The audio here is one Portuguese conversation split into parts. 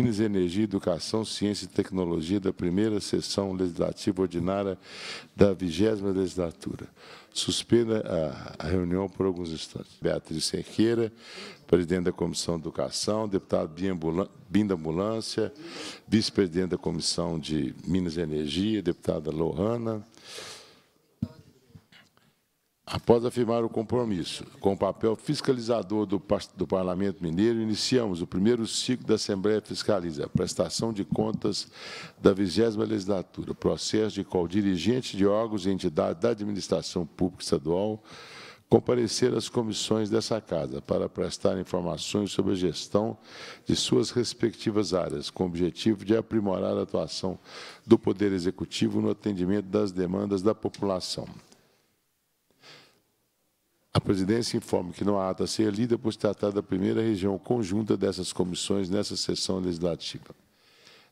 Minas Energia, Educação, Ciência e Tecnologia da primeira sessão legislativa ordinária da vigésima legislatura. Suspenda a, a, reunião por alguns instantes. Beatriz Cerqueira, presidente da Comissão de Educação, deputado Binda Ambulância, vice-presidente da Comissão de Minas e Energia, deputada Lohana, Após afirmar o compromisso com o papel fiscalizador do, do, Parlamento Mineiro, iniciamos o primeiro ciclo da Assembleia Fiscaliza, prestação de contas da 20 legislatura, processo de qual dirigentes de órgãos e entidades da administração pública estadual comparecer às comissões dessa casa para prestar informações sobre a gestão de suas respectivas áreas, com o objetivo de aprimorar a atuação do Poder Executivo no atendimento das demandas da população. A presidência informa que não há ata a ser lida, pois tratada da primeira região conjunta dessas comissões nessa sessão legislativa.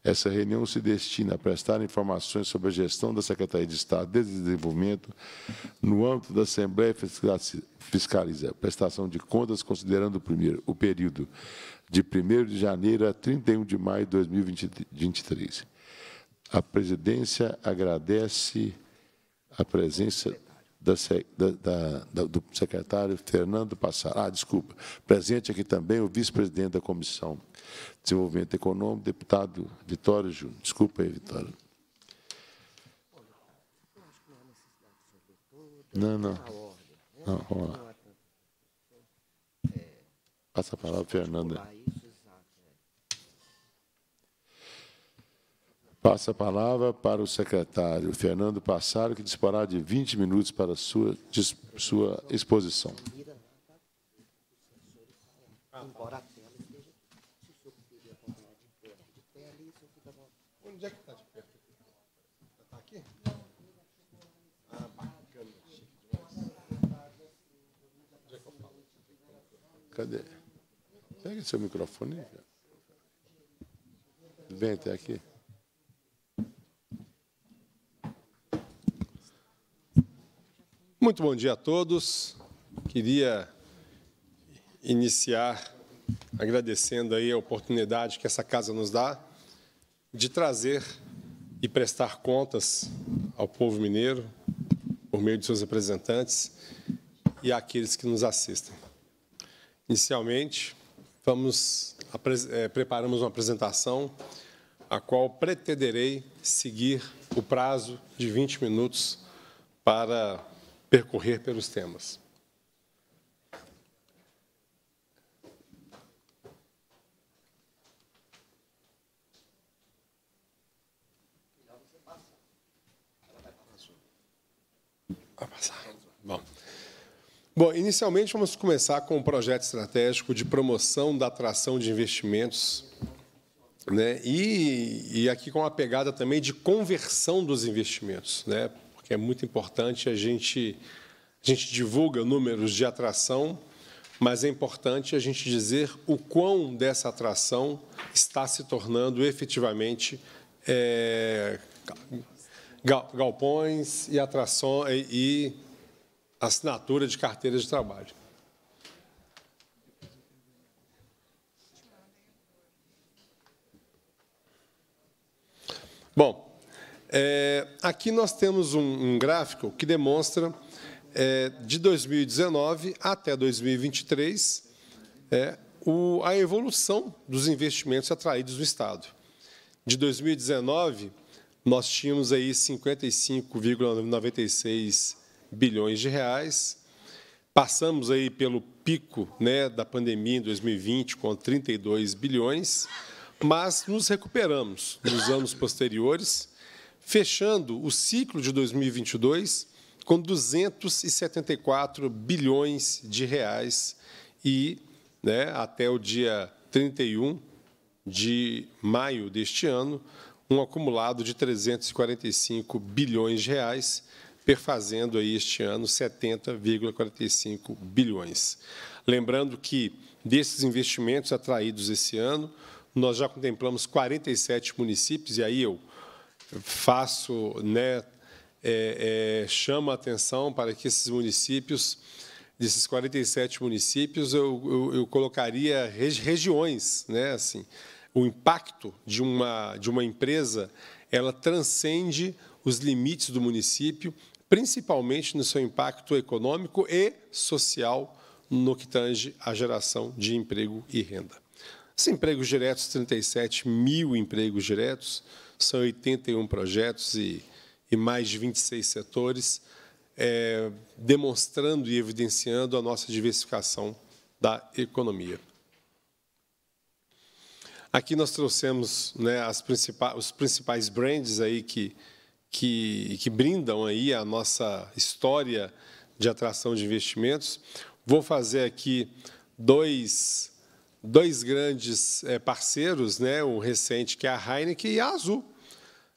Essa reunião se destina a prestar informações sobre a gestão da Secretaria de Estado de Desenvolvimento no âmbito da Assembleia Fiscaliza, prestação de contas considerando o primeiro, o período de 1 de janeiro a 31 de maio de 2023. A presidência agradece a presença da, da, da, do secretário Fernando Passar. Ah, desculpa. Presente aqui também o vice-presidente da Comissão de Desenvolvimento Econômico, deputado Vitório Júnior. Desculpa aí, Vitório. Não, não. Não, vamos lá. Passa a palavra ao Fernando. Passa a palavra para o secretário Fernando Passaro, que disporá de 20 minutos para a sua, sua exposição. Onde é que está de perto? Está aqui? Ah, bacana. Onde é que eu falo? Cadê? Pega seu microfone. Vem até aqui. Muito bom dia a todos. Queria iniciar agradecendo aí a oportunidade que essa casa nos dá de trazer e prestar contas ao povo mineiro por meio de seus representantes e àqueles que nos assistem. Inicialmente, vamos é, preparamos uma apresentação a qual pretenderei seguir o prazo de 20 minutos para percorrer pelos temas. Vai passar. Bom. Bom, inicialmente vamos começar com o um projeto estratégico de promoção da atração de investimentos né? E, e, aqui com a pegada também de conversão dos investimentos, né? porque é muito importante a gente a gente divulga números de atração, mas é importante a gente dizer o quão dessa atração está se tornando efetivamente é, galpões e atração e assinatura de carteiras de trabalho. Bom, é, aqui nós temos um, um gráfico que demonstra, é, de 2019 até 2023, é, o, a evolução dos investimentos atraídos no Estado. De 2019, nós tínhamos aí 55,96 bilhões de reais. Passamos aí pelo pico né, da pandemia em 2020 com 32 bilhões, mas nos recuperamos nos anos posteriores fechando o ciclo de 2022 com 274 bilhões de reais e, né, até o dia 31 de maio deste ano, um acumulado de 345 bilhões de reais, perfazendo aí este ano 70,45 bilhões. Lembrando que desses investimentos atraídos esse ano, nós já contemplamos 47 municípios, e aí eu faço, né, é, é, chamo a atenção para que esses municípios, desses 47 municípios, eu, eu, eu colocaria regi regiões, né, assim, o impacto de uma, de uma empresa ela transcende os limites do município, principalmente no seu impacto econômico e social no que tange à geração de emprego e renda. Os empregos diretos, 37 mil empregos diretos, são 81 projetos e, e mais de 26 setores, é, demonstrando e evidenciando a nossa diversificação da economia. Aqui nós trouxemos né, principais, os principais brands aí que, que, que brindam aí a nossa história de atração de investimentos. Vou fazer aqui dois dois grandes é, parceiros, né? um recente que é a Heineken e a Azul.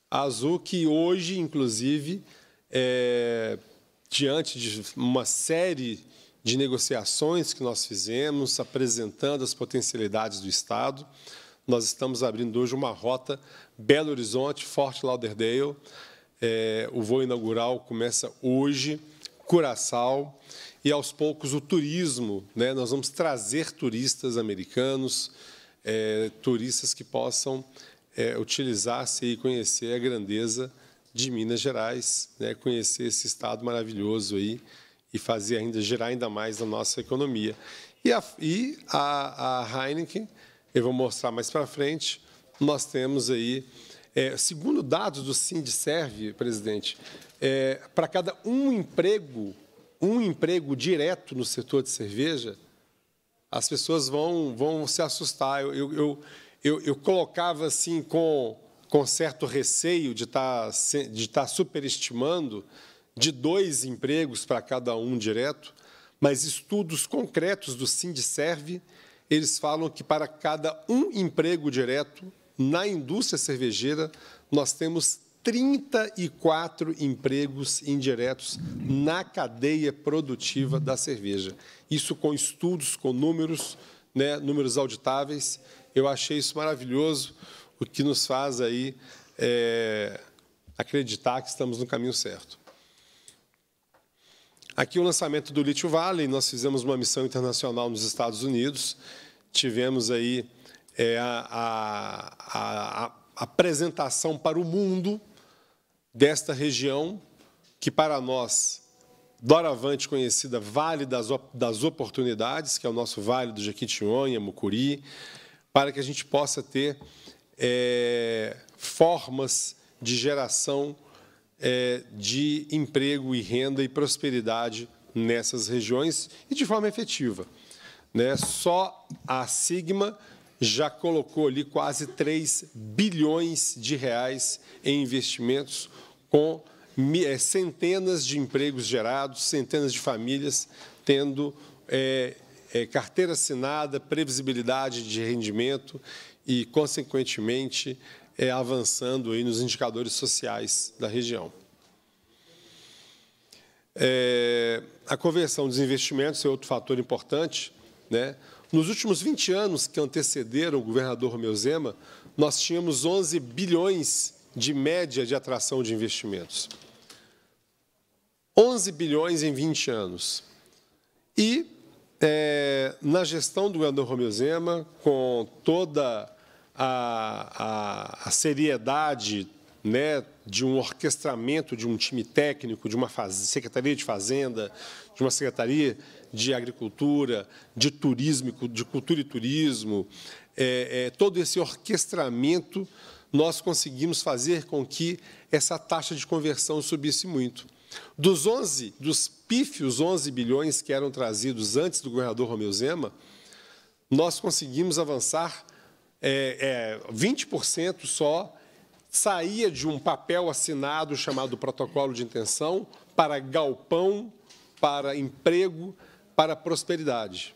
A Azul que hoje, inclusive, é, diante de uma série de negociações que nós fizemos, apresentando as potencialidades do Estado, nós estamos abrindo hoje uma rota Belo Horizonte, Fort Lauderdale. É, o voo inaugural começa hoje, Curaçao e aos poucos o turismo, né? Nós vamos trazer turistas americanos, é, turistas que possam é, utilizar-se e conhecer a grandeza de Minas Gerais, né? Conhecer esse estado maravilhoso aí e fazer ainda gerar ainda mais a nossa economia. E a, e a, a Heineken, eu vou mostrar mais para frente, nós temos aí é, segundo dados do Sindserv, presidente, é, para cada um emprego um emprego direto no setor de cerveja, as pessoas vão, vão se assustar. Eu, eu, eu, eu colocava assim com, com certo receio de tá estar, de estar tá superestimando de dois empregos para cada um direto, mas estudos concretos do Sindicerve, eles falam que para cada um emprego direto na indústria cervejeira, nós temos 34 empregos indiretos na cadeia produtiva da cerveja. Isso com estudos, com números, né, números auditáveis. Eu achei isso maravilhoso, o que nos faz aí é, acreditar que estamos no caminho certo. Aqui o lançamento do Litio Valley, nós fizemos uma missão internacional nos Estados Unidos, tivemos aí é, a, a, a apresentação para o mundo desta região que para nós doravante conhecida Vale das, das Oportunidades, que é o nosso Vale do Jequitinhonha, Mucuri, para que a gente possa ter é, formas de geração é, de emprego e renda e prosperidade nessas regiões e de forma efetiva. Né? Só a Sigma já colocou ali quase 3 bilhões de reais em investimentos com eh, centenas de empregos gerados, centenas de famílias tendo é, é, carteira assinada, previsibilidade de rendimento e, consequentemente, é, avançando aí nos indicadores sociais da região. a conversão dos investimentos é outro fator importante. Né? Nos últimos 20 anos que antecederam o governador Romeu Zema, nós tínhamos 11 bilhões de média de atração de investimentos. 11 bilhões em 20 anos. E é, na gestão do Helder Romeu Zema, com toda a, a, a seriedade né, de um orquestramento de um time técnico, de uma faz... secretaria de fazenda, de uma secretaria de agricultura, de turismo, de cultura e turismo, é, é, todo esse orquestramento nós conseguimos fazer com que essa taxa de conversão subisse muito. Dos 11, dos pífios 11 bilhões que eram trazidos antes do governador Romeu Zema, nós conseguimos avançar é, é, 20% só, saía de um papel assinado chamado Protocolo de Intenção para galpão, para emprego, para prosperidade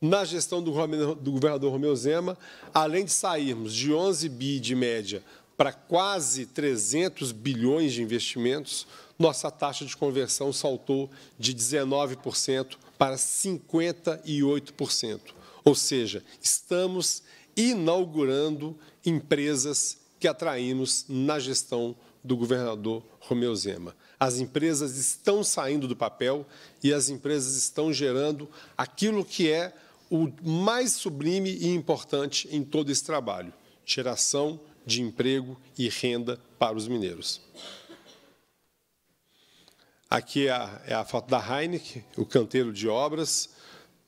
na gestão do, do governador Romeu Zema, além de sairmos de 11 bi de média para quase 300 bilhões de investimentos, nossa taxa de conversão saltou de 19% para 58%. Ou seja, estamos inaugurando empresas que atraímos na gestão do governador Romeu Zema. As empresas estão saindo do papel e as empresas estão gerando aquilo que é o mais sublime e importante em todo esse trabalho: geração de emprego e renda para os mineiros. Aqui é a, é a foto da Heineken, o canteiro de obras.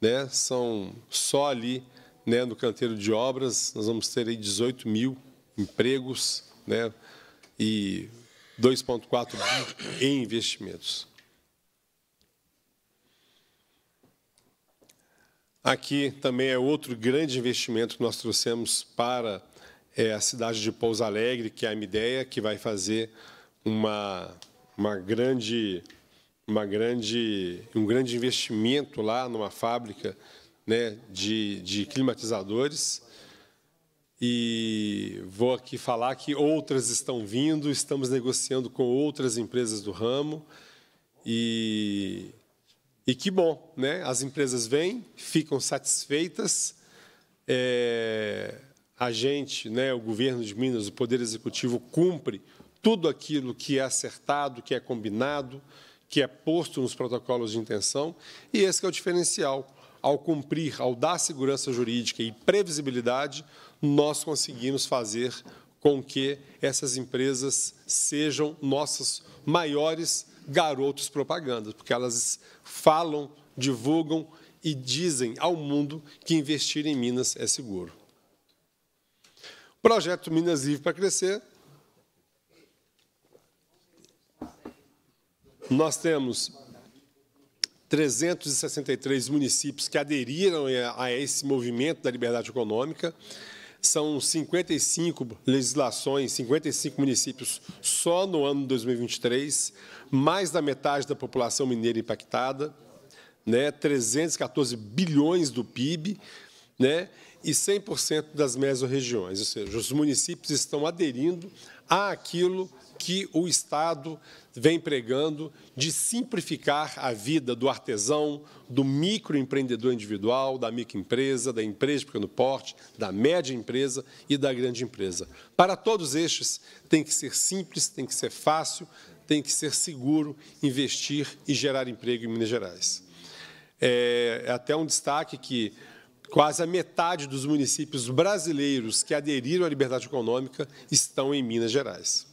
Né? São só ali né, no canteiro de obras, nós vamos ter aí 18 mil empregos né, e 2,4 bilhões em investimentos. Aqui também é outro grande investimento que nós trouxemos para é, a cidade de Pouso Alegre, que é a Mideia, que vai fazer uma, uma grande, uma grande, um grande investimento lá numa fábrica né, de, de climatizadores. E vou aqui falar que outras estão vindo, estamos negociando com outras empresas do ramo. E e que bom, né? As empresas vêm, ficam satisfeitas. É, a gente, né, o governo de Minas, o Poder Executivo, cumpre tudo aquilo que é acertado, que é combinado, que é posto nos protocolos de intenção, e esse é o diferencial. Ao cumprir, ao dar segurança jurídica e previsibilidade, nós conseguimos fazer com que essas empresas sejam nossas maiores garotos propagandas, porque elas falam, divulgam e dizem ao mundo que investir em Minas é seguro. Projeto Minas Vive para crescer. Nós temos 363 municípios que aderiram a esse movimento da liberdade econômica. São 55 legislações, 55 municípios só no ano de 2023, mais da metade da população mineira impactada, né, 314 bilhões do PIB né, e 100% das mesorregiões, ou seja, os municípios estão aderindo àquilo que o Estado vem pregando de simplificar a vida do artesão, do microempreendedor individual, da microempresa, da empresa de pequeno porte, da média empresa e da grande empresa. Para todos estes, tem que ser simples, tem que ser fácil, tem que ser seguro investir e gerar emprego em Minas Gerais. É, é até um destaque que quase a metade dos municípios brasileiros que aderiram à liberdade econômica estão em Minas Gerais.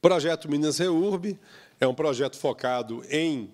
Projeto Minas Reurb é um projeto focado em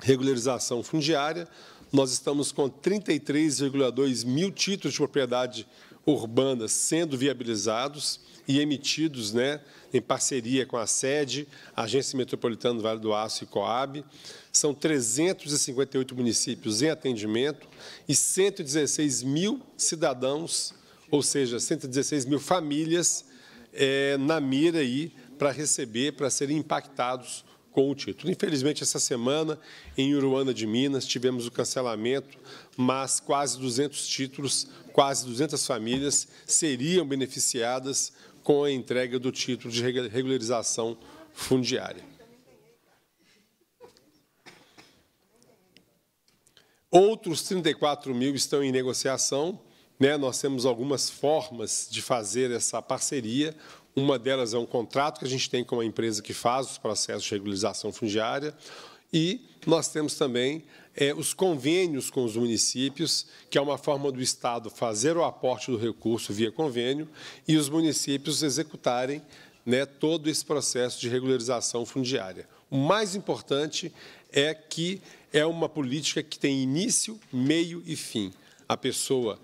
regularização fundiária. Nós estamos com 33,2 mil títulos de propriedade urbana sendo viabilizados e emitidos né, em parceria com a SEDE, Agência Metropolitana do Vale do Aço e Coab. São 358 municípios em atendimento e 116 mil cidadãos, ou seja, 116 mil famílias, é, na mira aí para receber, para serem impactados com o título. Infelizmente, essa semana, em Uruana de Minas, tivemos o cancelamento, mas quase 200 títulos, quase 200 famílias seriam beneficiadas com a entrega do título de regularização fundiária. Outros 34 mil estão em negociação. Né? Nós temos algumas formas de fazer essa parceria. Uma delas é um contrato que a gente tem com uma empresa que faz os processos de regularização fundiária. E nós temos também é, os convênios com os municípios, que é uma forma do Estado fazer o aporte do recurso via convênio e os municípios executarem né, todo esse processo de regularização fundiária. O mais importante é que é uma política que tem início, meio e fim. A pessoa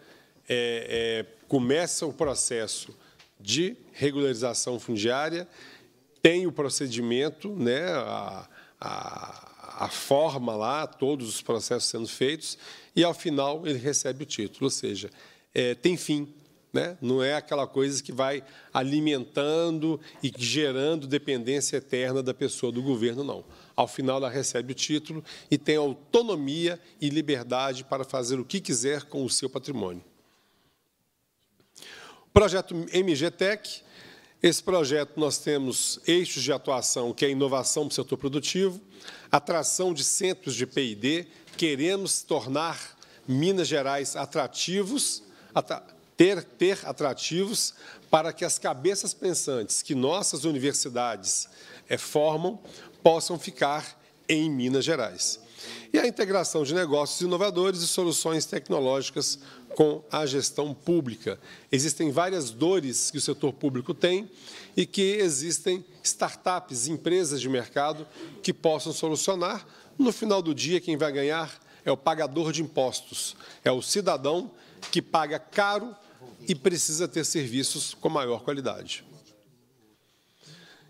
é, é, começa o processo de regularização fundiária, tem o procedimento, né, a, a, a, forma lá, todos os processos sendo feitos, e ao final ele recebe o título, ou seja, é, tem fim. Né? Não é aquela coisa que vai alimentando e gerando dependência eterna da pessoa do governo, não. Ao final, ela recebe o título e tem autonomia e liberdade para fazer o que quiser com o seu patrimônio. Projeto MGTEC. Esse projeto nós temos eixos de atuação, que é inovação para o setor produtivo, atração de centros de P&D, queremos tornar Minas Gerais atrativos, ter, ter atrativos para que as cabeças pensantes que nossas universidades eh, formam possam ficar em Minas Gerais. E a integração de negócios inovadores e soluções tecnológicas com a gestão pública. Existem várias dores que o setor público tem e que existem startups, empresas de mercado que possam solucionar. No final do dia, quem vai ganhar é o pagador de impostos, é o cidadão que paga caro e precisa ter serviços com maior qualidade.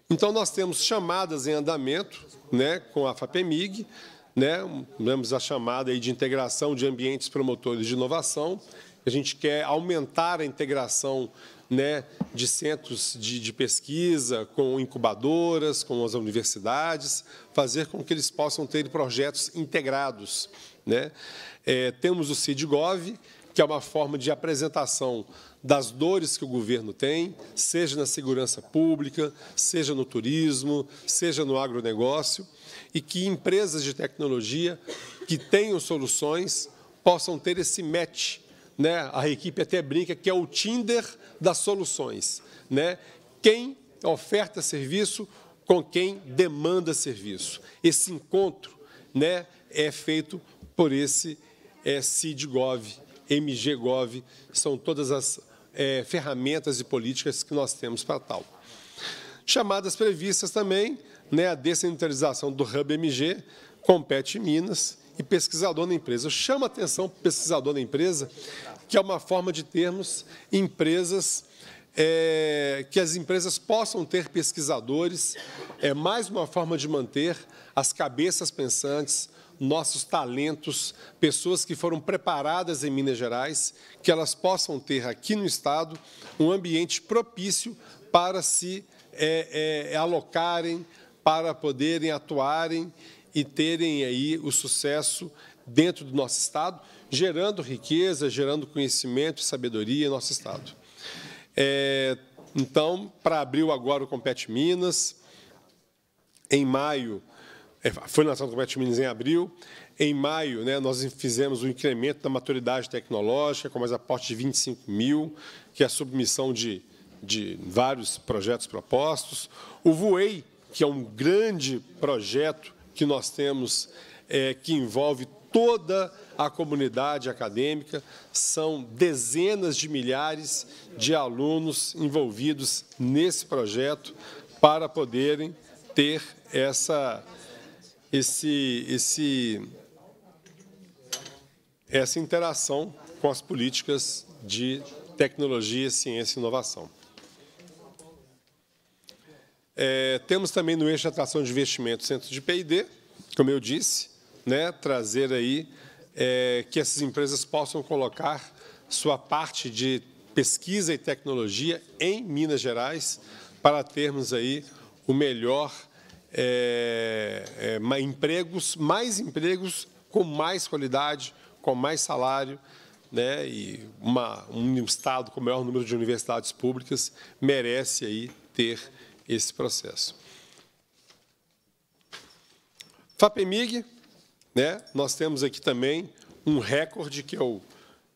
Então, nós temos chamadas em andamento né, com a FAPEMIG, né, a chamada aí de integração de ambientes promotores de inovação. A gente quer aumentar a integração né, de centros de, de, pesquisa, com incubadoras, com as universidades, fazer com que eles possam ter projetos integrados. Né? É, temos o CIDGOV, que é uma forma de apresentação das dores que o governo tem, seja na segurança pública, seja no turismo, seja no agronegócio e que empresas de tecnologia que tenham soluções possam ter esse match. Né? A equipe até brinca que é o Tinder das soluções. Né? Quem oferta serviço com quem demanda serviço. Esse encontro né, é feito por esse é, CIDGOV, MGGOV, são todas as é, ferramentas e políticas que nós temos para tal. Chamadas previstas também né, a descentralização do Hub MG compete Minas e pesquisador na empresa. Chama atenção pesquisador na empresa, que é uma forma de termos empresas é, que as empresas possam ter pesquisadores, é mais uma forma de manter as cabeças pensantes, nossos talentos, pessoas que foram preparadas em Minas Gerais, que elas possam ter aqui no Estado um ambiente propício para se é, é, alocarem, para poderem atuarem e terem aí o sucesso dentro do nosso Estado, gerando riqueza, gerando conhecimento e sabedoria em nosso Estado. É, então, para abril agora o Compete Minas, em maio, é, foi lançado o Compete Minas em abril, em maio né, nós fizemos o um incremento da maturidade tecnológica, com mais aporte de 25 mil, que é a submissão de, de vários projetos propostos. O VUEI, que é um grande projeto que nós temos, é, que envolve toda a comunidade acadêmica, são dezenas de milhares de alunos envolvidos nesse projeto para poderem ter essa, esse, esse, essa interação com as políticas de tecnologia, ciência e inovação. É, temos também no eixo de atração de investimento centro de P&D, como eu disse, né, trazer aí é, que essas empresas possam colocar sua parte de pesquisa e tecnologia em Minas Gerais para termos aí o melhor é, é, empregos, mais empregos com mais qualidade, com mais salário, né? E uma, um estado com o maior número de universidades públicas merece aí ter esse processo. FAPEMIG, né, nós temos aqui também um recorde que eu,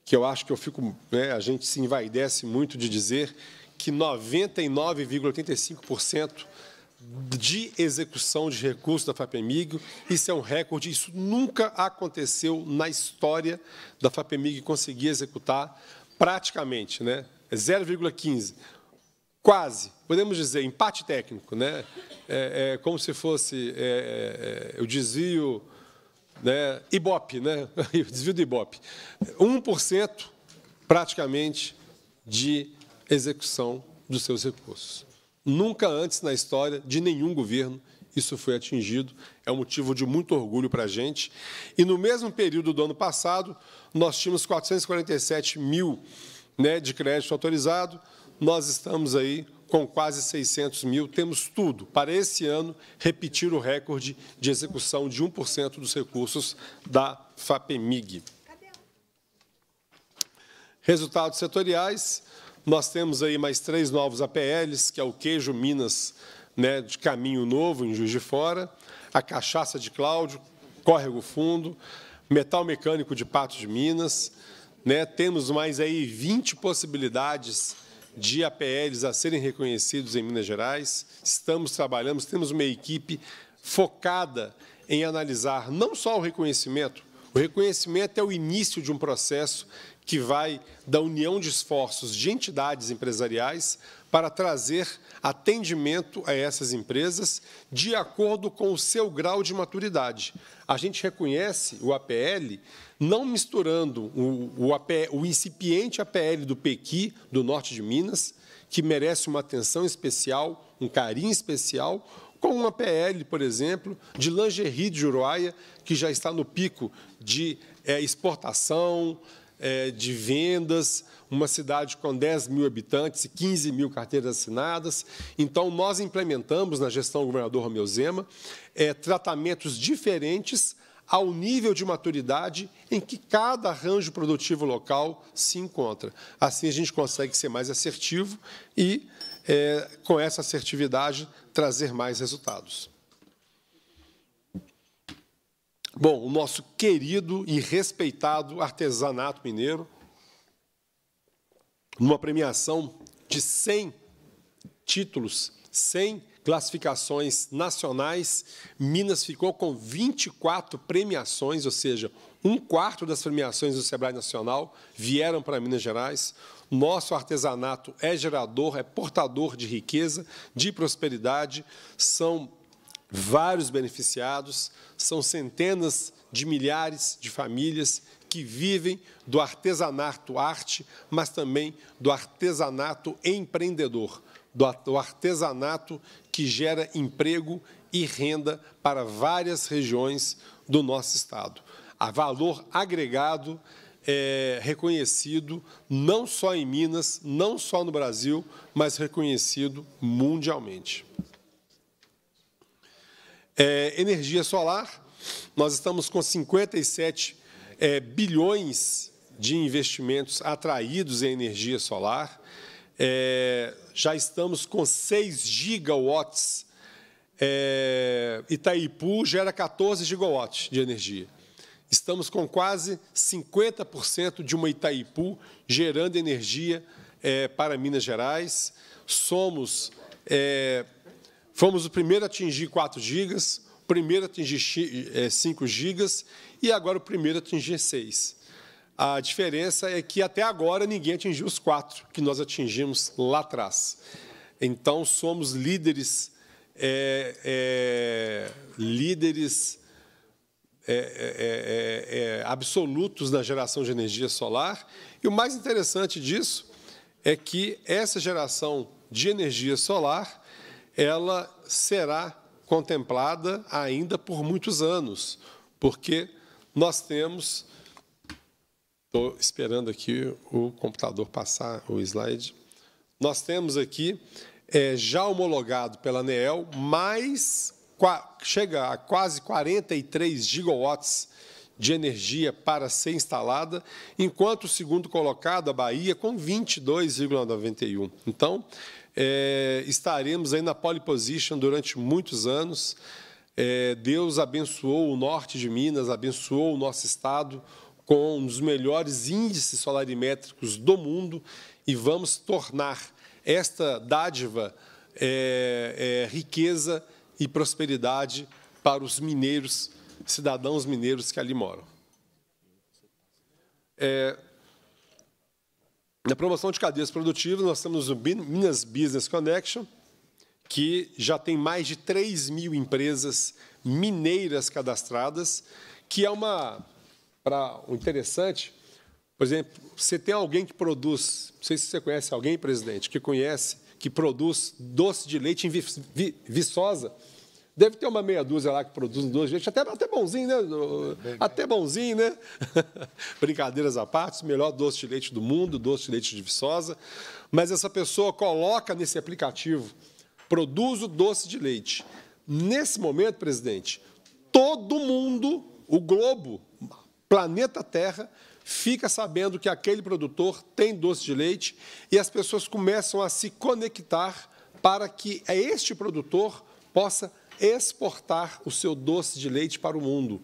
que eu acho que eu fico, né, a gente se envaidece muito de dizer que 99,85% de execução de recursos da FAPEMIG, isso é um recorde, isso nunca aconteceu na história da FAPEMIG conseguir executar praticamente, né, 0,15% quase, podemos dizer, empate técnico, né? É, é como se fosse é, é, o é, desvio né? Ibope, né? o desvio do Ibope. 1% praticamente de execução dos seus recursos. Nunca antes na história de nenhum governo isso foi atingido. É um motivo de muito orgulho para a gente. E no mesmo período do ano passado, nós tínhamos 447 mil né, de crédito autorizado, nós estamos aí com quase 600 mil, temos tudo para esse ano repetir o recorde de execução de 1% dos recursos da FAPEMIG. Resultados setoriais, nós temos aí mais três novos APLs, que é o queijo Minas né, de Caminho Novo, em Juiz de Fora, a cachaça de Cláudio, Córrego Fundo, metal mecânico de Patos de Minas. Né, temos mais aí 20 possibilidades de APLs a serem reconhecidos em Minas Gerais. Estamos trabalhando, temos uma equipe focada em analisar não só o reconhecimento, o reconhecimento é o início de um processo que vai da união de esforços de entidades empresariais para trazer atendimento a essas empresas de acordo com o seu grau de maturidade. A gente reconhece o APL não misturando o, o, APL, o incipiente APL do Pequi, do norte de Minas, que merece uma atenção especial, um carinho especial, com uma PL, por exemplo, de lingerie de Uruguaia, que já está no pico de é, exportação, é, de vendas, uma cidade com 10 mil habitantes e 15 mil carteiras assinadas. Então, nós implementamos na gestão do governador Romeu Zema é, tratamentos diferentes ao nível de maturidade em que cada arranjo produtivo local se encontra. Assim, a gente consegue ser mais assertivo e, é, com essa assertividade, trazer mais resultados. Bom, o nosso querido e respeitado artesanato mineiro, numa premiação de 100 títulos, 100 classificações nacionais, Minas ficou com 24 premiações, ou seja, um quarto das premiações do Sebrae Nacional vieram para Minas Gerais. Nosso artesanato é gerador, é portador de riqueza, de prosperidade, são vários beneficiados, são centenas de milhares de famílias que vivem do artesanato arte, mas também do artesanato empreendedor, do artesanato que gera emprego e renda para várias regiões do nosso Estado. a valor agregado é, reconhecido não só em Minas, não só no Brasil, mas reconhecido mundialmente. É, energia solar, nós estamos com 57 é, bilhões de investimentos atraídos em energia solar. É, já estamos com 6 gigawatts. É, Itaipu gera 14 gigawatts de energia. Estamos com quase 50% de uma Itaipu gerando energia é, para Minas Gerais. Somos, é, fomos o primeiro a atingir 4 gigas, o primeiro a atingir 5 é, gigas e agora o primeiro atingir seis. A diferença é que até agora ninguém atingiu os quatro que nós atingimos lá atrás. Então somos líderes, é, é, líderes é, é, é, é absolutos na geração de energia solar. E o mais interessante disso é que essa geração de energia solar ela será contemplada ainda por muitos anos, porque nós temos. Estou esperando aqui o computador passar o slide. Nós temos aqui, é, já homologado pela ANEEL, mais chega a quase 43 gigawatts de energia para ser instalada, enquanto o segundo colocado, a Bahia, com 22,91. Então, é, estaremos aí na pole position durante muitos anos. É, Deus abençoou o norte de Minas, abençoou o nosso estado com um dos melhores índices solarimétricos do mundo e vamos tornar esta dádiva é, é, riqueza e prosperidade para os mineiros, cidadãos mineiros que ali moram. É, na promoção de cadeias produtivas, nós temos o Minas Business Connection, que já tem mais de 3 mil empresas mineiras cadastradas, que é uma. Para o um interessante, por exemplo, você tem alguém que produz, não sei se você conhece alguém, presidente, que conhece, que produz doce de leite em vi, vi, Viçosa. Deve ter uma meia dúzia lá que produz doce de leite, até, até bonzinho, né? É até bonzinho, né? Brincadeiras à parte, melhor doce de leite do mundo, doce de leite de Viçosa. Mas essa pessoa coloca nesse aplicativo produzo doce de leite. Nesse momento, presidente, todo mundo, o globo, planeta Terra, fica sabendo que aquele produtor tem doce de leite e as pessoas começam a se conectar para que este produtor possa exportar o seu doce de leite para o mundo.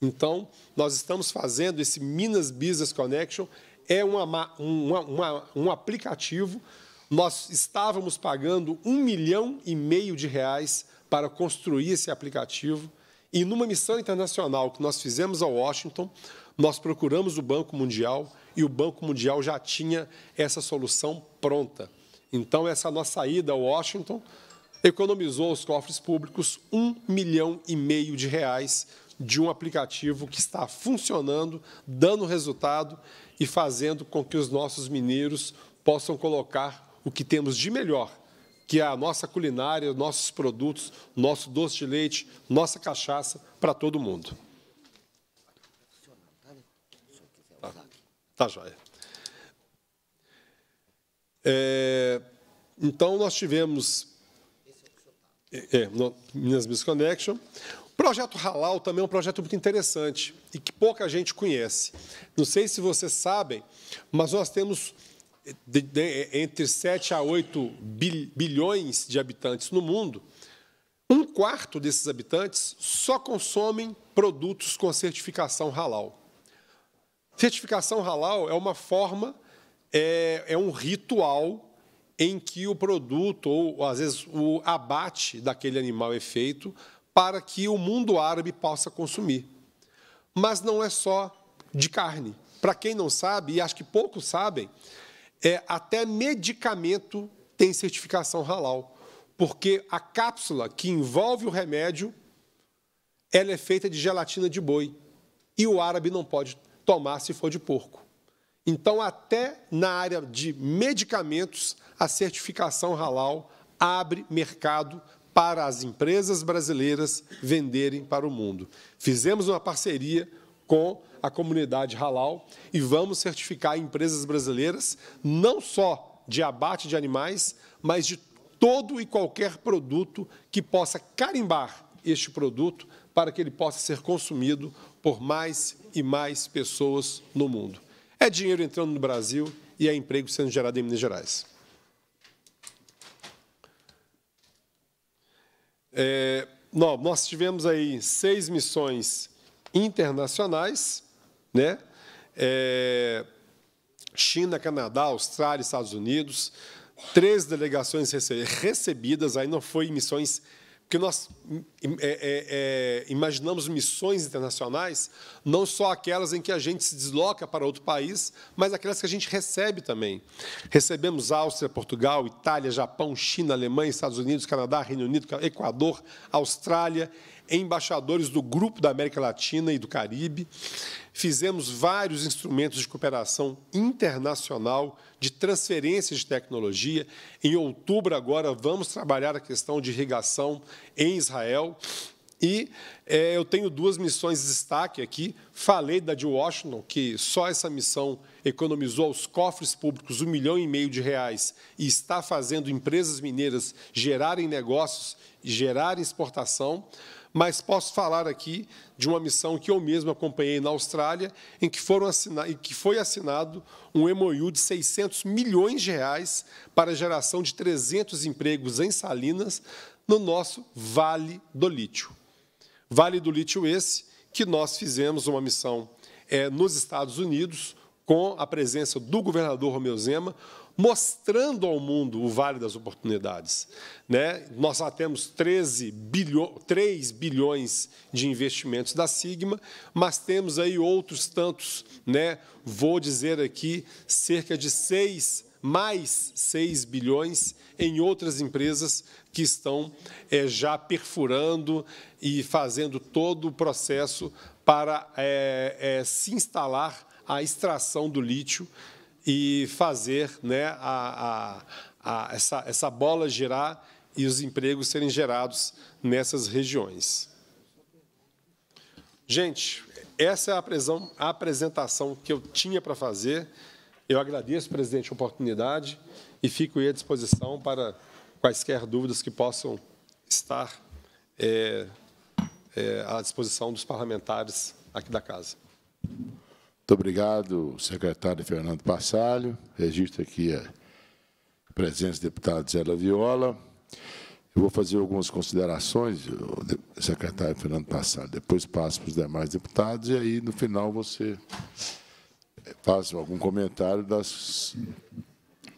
Então, nós estamos fazendo esse Minas Business Connection, é uma, uma, uma, um aplicativo nós estávamos pagando um milhão e meio de reais para construir esse aplicativo. E numa missão internacional que nós fizemos a Washington, nós procuramos o Banco Mundial e o Banco Mundial já tinha essa solução pronta. Então, essa nossa ida a Washington economizou os cofres públicos um milhão e meio de reais de um aplicativo que está funcionando, dando resultado e fazendo com que os nossos mineiros possam colocar o que temos de melhor, que é a nossa culinária, nossos produtos, nosso doce de leite, nossa cachaça, para todo mundo. Tá, tá joia. É, então, nós tivemos é, no, Minas Miss Connection. O projeto Halal também é um projeto muito interessante e que pouca gente conhece. Não sei se vocês sabem, mas nós temos de, de, entre 7 a 8 bilhões de habitantes no mundo, um quarto desses habitantes só consomem produtos com certificação halal. Certificação halal é uma forma, é, é um ritual em que o produto, ou às vezes o abate daquele animal é feito para que o mundo árabe possa consumir. Mas não é só de carne. Para quem não sabe, e acho que poucos sabem, é, até medicamento tem certificação halal, porque a cápsula que envolve o remédio ela é feita de gelatina de boi e o árabe não pode tomar se for de porco. Então, até na área de medicamentos, a certificação halal abre mercado para as empresas brasileiras venderem para o mundo. Fizemos uma parceria com a comunidade halal e vamos certificar empresas brasileiras não só de abate de animais, mas de todo e qualquer produto que possa carimbar este produto para que ele possa ser consumido por mais e mais pessoas no mundo. É dinheiro entrando no Brasil e é emprego sendo gerado em Minas Gerais. É, nós tivemos aí seis missões internacionais, né? É, China, Canadá, Austrália, Estados Unidos, três delegações recebidas, aí não foi missões, porque nós é, é, é, imaginamos missões internacionais, não só aquelas em que a gente se desloca para outro país, mas aquelas que a gente recebe também. Recebemos Áustria, Portugal, Itália, Japão, China, Alemanha, Estados Unidos, Canadá, Reino Unido, Equador, Austrália, embaixadores do Grupo da América Latina e do Caribe, fizemos vários instrumentos de cooperação internacional, de transferência de tecnologia. Em outubro, agora, vamos trabalhar a questão de irrigação em Israel. E é, eu tenho duas missões de destaque aqui. Falei da de Washington, que só essa missão economizou aos cofres públicos um milhão e meio de reais e está fazendo empresas mineiras gerarem negócios e gerarem exportação mas posso falar aqui de uma missão que eu mesmo acompanhei na Austrália, em que, foram assina em que foi assinado um MOU de 600 milhões de reais para a geração de 300 empregos em Salinas, no nosso Vale do Lítio. Vale do Lítio esse que nós fizemos uma missão é, nos Estados Unidos, com a presença do governador Romeu Zema, mostrando ao mundo o Vale das Oportunidades. Né? Nós já temos 13 bilho, 3 bilhões de investimentos da Sigma, mas temos aí outros tantos, né? vou dizer aqui, cerca de 6 mais 6 bilhões em outras empresas que estão é, já perfurando e fazendo todo o processo para é, é, se instalar a extração do lítio e fazer né, a, a, a, essa, essa bola girar e os empregos serem gerados nessas regiões. Gente, essa é a apresentação que eu tinha para fazer. Eu agradeço, presidente, a oportunidade e fico à disposição para quaisquer dúvidas que possam estar é, é, à disposição dos parlamentares aqui da casa. Muito obrigado, secretário Fernando Passalho. Registro aqui a presença do deputado Zé Viola. Eu vou fazer algumas considerações, secretário Fernando Passalho, depois passo para os demais deputados e aí, no final, você eh, faça algum comentário das,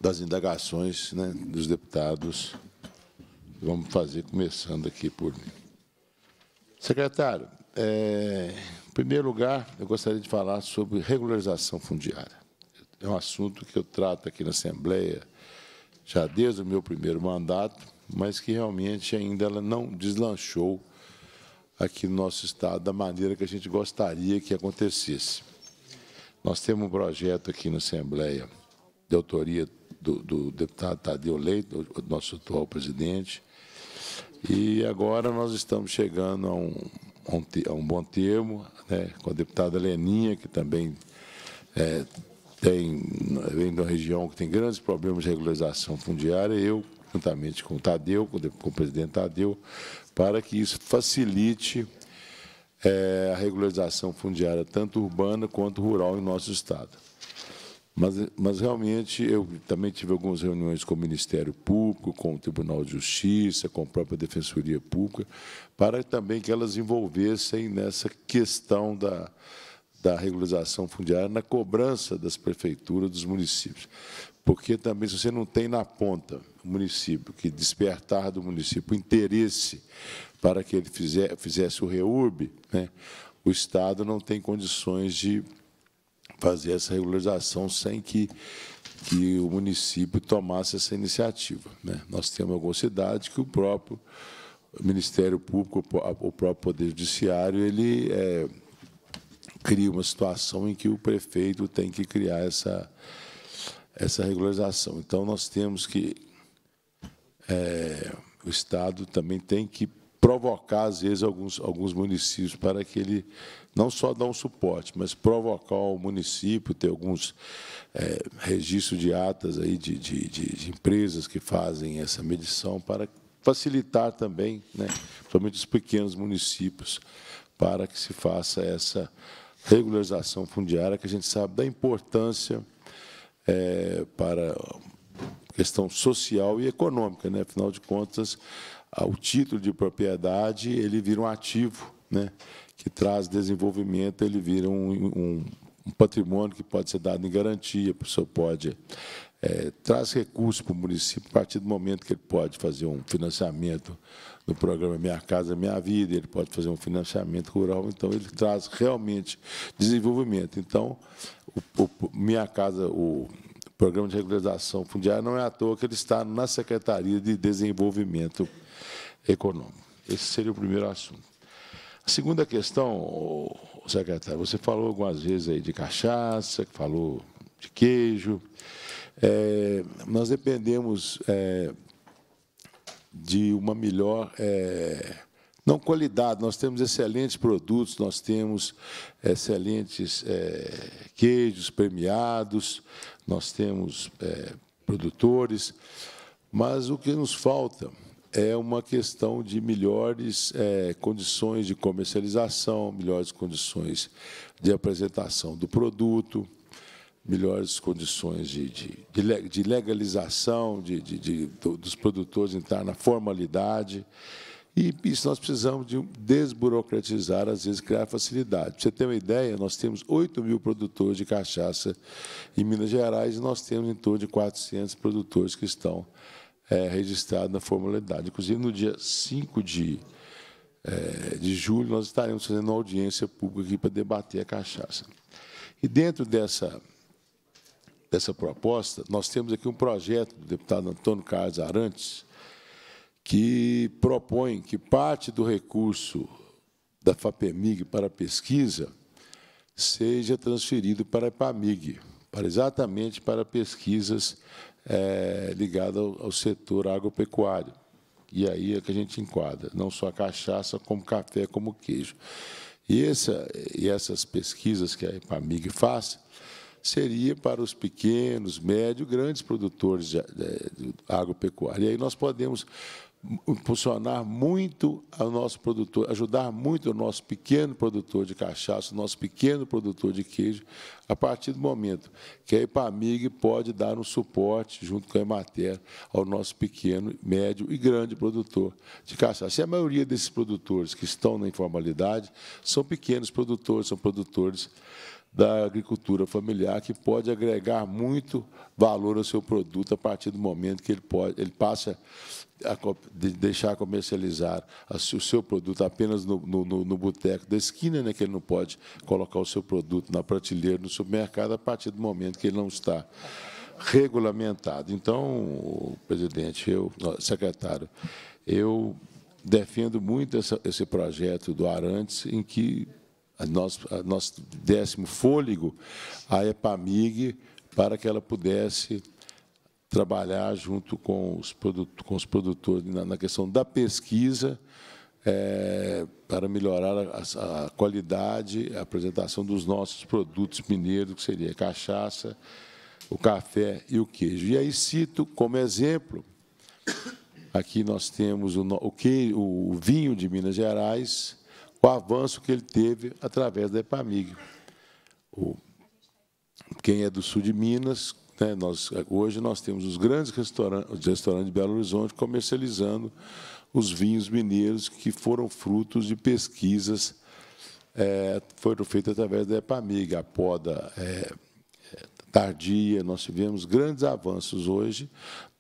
das indagações né, dos deputados. Vamos fazer começando aqui por mim. Secretário, é, em primeiro lugar, eu gostaria de falar sobre regularização fundiária. É um assunto que eu trato aqui na Assembleia já desde o meu primeiro mandato, mas que realmente ainda ela não deslanchou aqui no nosso Estado da maneira que a gente gostaria que acontecesse. Nós temos um projeto aqui na Assembleia, de autoria do, do deputado Tadeu Leite, nosso atual presidente, e agora nós estamos chegando a um um, um bom termo, né, com a deputada Leninha, que também é, tem, vem de uma região que tem grandes problemas de regularização fundiária, eu, juntamente com o Tadeu, com o presidente Tadeu, para que isso facilite é, a regularização fundiária, tanto urbana quanto rural, em nosso Estado. Mas, mas realmente eu também tive algumas reuniões com o Ministério Público, com o Tribunal de Justiça, com a própria Defensoria Pública, para também que elas envolvessem nessa questão da, da regularização fundiária na cobrança das prefeituras, dos municípios. Porque também, se você não tem na ponta o município, que despertar do município interesse para que ele fizer, fizesse o reúbe, né, o Estado não tem condições de fazer essa regularização sem que, que o município tomasse essa iniciativa. Né? Nós temos algumas cidades que o próprio Ministério Público, o próprio Poder Judiciário, ele é, cria uma situação em que o prefeito tem que criar essa, essa regularização. Então, nós temos que... É, o Estado também tem que provocar, às vezes, alguns, alguns municípios para que ele não só dê um suporte, mas provocar o município, ter alguns é, registros de atas aí de, de, de, de, empresas que fazem essa medição para facilitar também, né, principalmente os pequenos municípios, para que se faça essa regularização fundiária, que a gente sabe da importância é, para questão social e econômica. Né? Afinal de contas, o título de propriedade ele vira um ativo, né, que traz desenvolvimento, ele vira um, um, um patrimônio que pode ser dado em garantia, a pessoa pode é, traz recursos para o município a partir do momento que ele pode fazer um financiamento do programa Minha Casa Minha Vida, ele pode fazer um financiamento rural, então ele traz realmente desenvolvimento. Então, o, o Minha Casa, o Programa de Regularização Fundiária, não é à toa que ele está na Secretaria de Desenvolvimento econômico. Esse seria o primeiro assunto. A segunda questão, secretário, você falou algumas vezes aí de cachaça, falou de queijo. É, nós dependemos é, de uma melhor. É, não qualidade, nós temos excelentes produtos, nós temos excelentes é, queijos premiados, nós temos é, produtores, mas o que nos falta é uma questão de melhores é, condições de comercialização, melhores condições de apresentação do produto, melhores condições de, de, de legalização de, de, dos produtores entrar na formalidade. E isso nós precisamos de desburocratizar, às vezes criar facilidade. Para você ter uma ideia, nós temos 8 mil produtores de cachaça em Minas Gerais e nós temos em torno de 400 produtores que estão é, registrado na formalidade. Inclusive, no dia 5 de, é, de julho, nós estaremos fazendo uma audiência pública aqui para debater a cachaça. E dentro dessa, dessa proposta, nós temos aqui um projeto do deputado Antônio Carlos Arantes, que propõe que parte do recurso da FAPEMIG para pesquisa seja transferido para a PAMIG, para exatamente para pesquisas é, ligada ao, ao, setor agropecuário. E aí é que a gente enquadra, não só a cachaça, como café, como queijo. E, essa, e essas pesquisas que a EPAMIG faz seria para os pequenos, médios, grandes produtores de, de, de agropecuário. E aí nós podemos impulsionar muito o nosso produtor, ajudar muito o nosso pequeno produtor de cachaça, o nosso pequeno produtor de queijo, a partir do momento que a EPAMIG pode dar um suporte, junto com a EMATER, ao nosso pequeno, médio e grande produtor de cachaça. E a maioria desses produtores que estão na informalidade são pequenos produtores, são produtores da agricultura familiar, que pode agregar muito valor ao seu produto a partir do momento que ele, pode, ele passa a deixar comercializar o seu produto apenas no, no, no boteco da esquina, né, que ele não pode colocar o seu produto na prateleira, no supermercado, a partir do momento que ele não está regulamentado. Então, presidente, eu, secretário, eu defendo muito essa, esse projeto do Arantes, em que nós, nosso décimo fôlego à EPAMIG para que ela pudesse trabalhar junto com os, produto, com os produtores na, na questão da pesquisa é, para melhorar a, a qualidade, a apresentação dos nossos produtos mineiros, que seria a cachaça, o café e o queijo. E aí cito como exemplo, aqui nós temos o, o, que, o vinho de Minas Gerais, o avanço que ele teve através da EPAMIG. O, quem é do sul de Minas, né, nós, hoje nós temos os grandes restaurantes, os restaurantes de Belo Horizonte comercializando os vinhos mineiros que foram frutos de pesquisas é, foram feitas através da EPAMIG, a poda é, é tardia. Nós tivemos grandes avanços hoje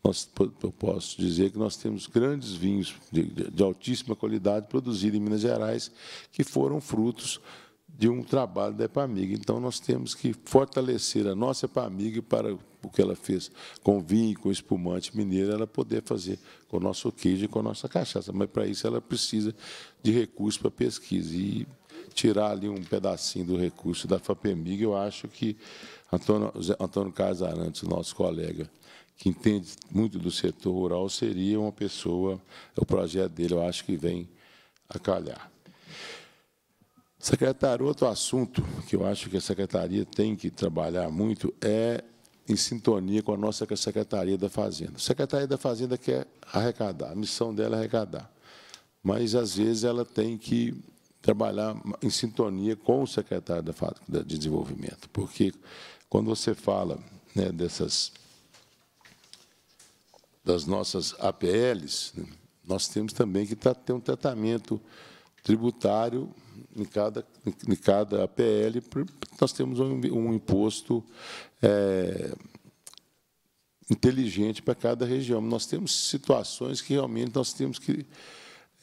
nós, eu posso dizer que nós temos grandes vinhos de, de, altíssima qualidade produzidos em Minas Gerais, que foram frutos de um trabalho da EPAMIG. Então, nós temos que fortalecer a nossa EPAMIG para o que ela fez com vinho, com espumante mineiro, ela poder fazer com o nosso queijo e com a nossa cachaça. Mas, para isso, ela precisa de recursos para pesquisa. E tirar ali um pedacinho do recurso da FAPEMIG, eu acho que Antônio, Antônio Carlos Arantes, nosso colega, que entende muito do setor rural, seria uma pessoa, o projeto dele, eu acho que vem a calhar. Secretário, outro assunto que eu acho que a secretaria tem que trabalhar muito é em sintonia com a nossa Secretaria da Fazenda. A Secretaria da Fazenda quer arrecadar, a missão dela é arrecadar, mas, às vezes, ela tem que trabalhar em sintonia com o secretário de Desenvolvimento, porque, quando você fala né, dessas das nossas APLs, nós temos também que tá, ter um tratamento tributário em cada, em cada APL, nós temos um, um imposto é, inteligente para cada região. Nós temos situações que realmente nós temos que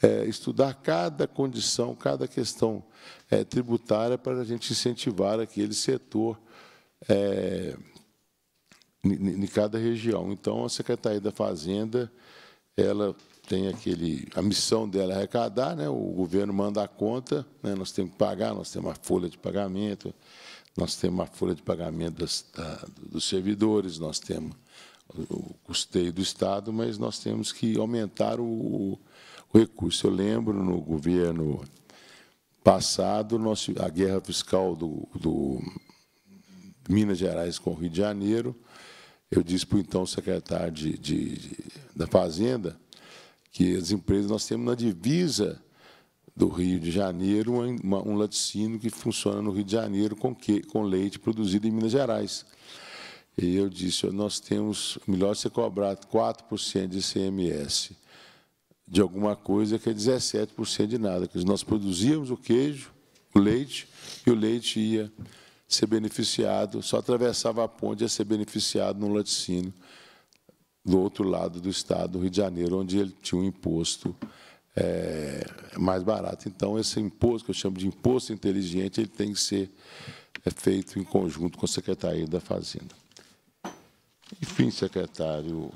é, estudar cada condição, cada questão é, tributária para a gente incentivar aquele setor é, em cada região. Então, a Secretaria da Fazenda, ela tem aquele a missão dela é arrecadar, né? O governo manda a conta, né? Nós temos que pagar, nós temos uma folha de pagamento, nós temos uma folha de pagamento das, da, dos servidores, nós temos o custeio do Estado, mas nós temos que aumentar o, o recurso. Eu lembro no governo passado, nosso, a guerra fiscal do, do Minas Gerais com o Rio de Janeiro, eu disse para o então secretário de, de, de, da Fazenda que as empresas, nós temos na divisa do Rio de Janeiro uma, uma, um laticínio que funciona no Rio de Janeiro com, que, com leite produzido em Minas Gerais. E eu disse, nós temos, melhor você cobrar 4% de CMS de alguma coisa que é 17% de nada. nós produzíamos o queijo, o leite, e o leite ia ser beneficiado, só atravessava a ponte e é ia ser beneficiado no laticínio do outro lado do estado, do Rio de Janeiro, onde ele tinha um imposto é, mais barato. Então, esse imposto, que eu chamo de imposto inteligente, ele tem que ser é, feito em conjunto com a Secretaria da Fazenda. Enfim, secretário.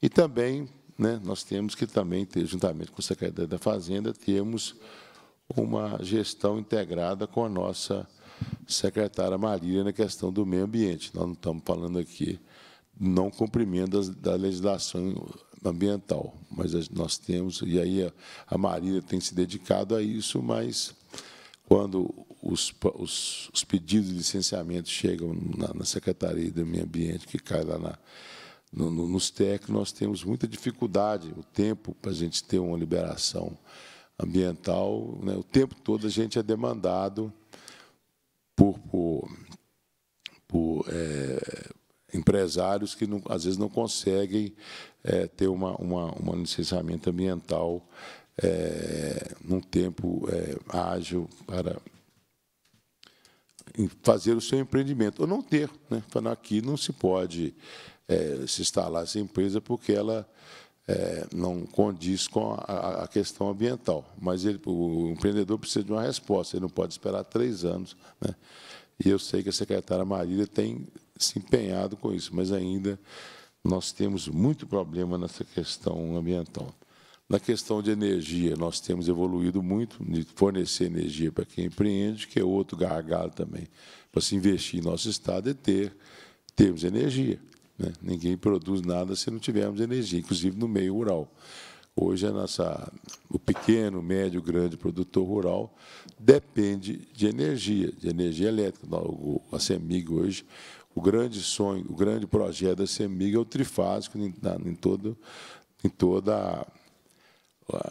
E também, né, nós temos que também ter, juntamente com a Secretaria da Fazenda, temos uma gestão integrada com a nossa secretária Maria na questão do meio ambiente. Nós não estamos falando aqui não cumprimento da legislação ambiental, mas nós temos, e aí a Maria tem se dedicado a isso, mas quando os, os, os pedidos de licenciamento chegam na, na, Secretaria do Meio Ambiente, que cai lá na, no, no, nos técnicos, nós temos muita dificuldade, o tempo para a gente ter uma liberação ambiental, né, o tempo todo a gente é demandado por, por, por é, empresários que não, às vezes não conseguem é, ter uma, uma, uma licenciamento ambiental é, num tempo é, ágil para fazer o seu empreendimento, ou não ter. Né? Aqui não se pode é, se instalar essa empresa porque ela é, não condiz com a, a, questão ambiental. Mas ele, o empreendedor precisa de uma resposta, ele não pode esperar três anos. Né? E eu sei que a secretária Marília tem se empenhado com isso, mas ainda nós temos muito problema nessa questão ambiental. Na questão de energia, nós temos evoluído muito de fornecer energia para quem empreende, que é outro gargalo também, para se investir em nosso Estado e é ter, termos energia. Né? Ninguém produz nada se não tivermos energia, inclusive no meio rural. Hoje, a nossa, o pequeno, médio, grande produtor rural depende de energia, de energia elétrica. A CEMIG hoje, o grande sonho, o grande projeto da CEMIG é o trifásico em, em, todo, em toda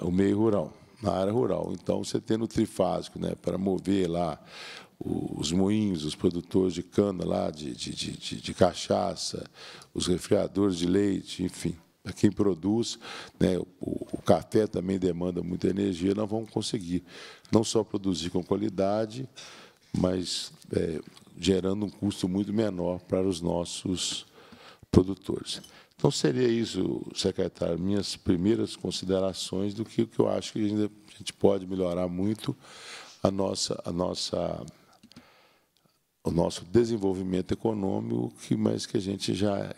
o meio rural, na área rural. Então, você tendo o trifásico né, para mover lá os moinhos, os produtores de cana lá, de, de, de, de cachaça, os refriadores de leite, enfim, para quem produz, né, o, o, café também demanda muita energia, nós vamos conseguir não só produzir com qualidade, mas é, gerando um custo muito menor para os nossos produtores. Então, seria isso, secretário, minhas primeiras considerações do que, que eu acho que a gente pode melhorar muito a nossa, a nossa o nosso desenvolvimento econômico, que mas que a gente já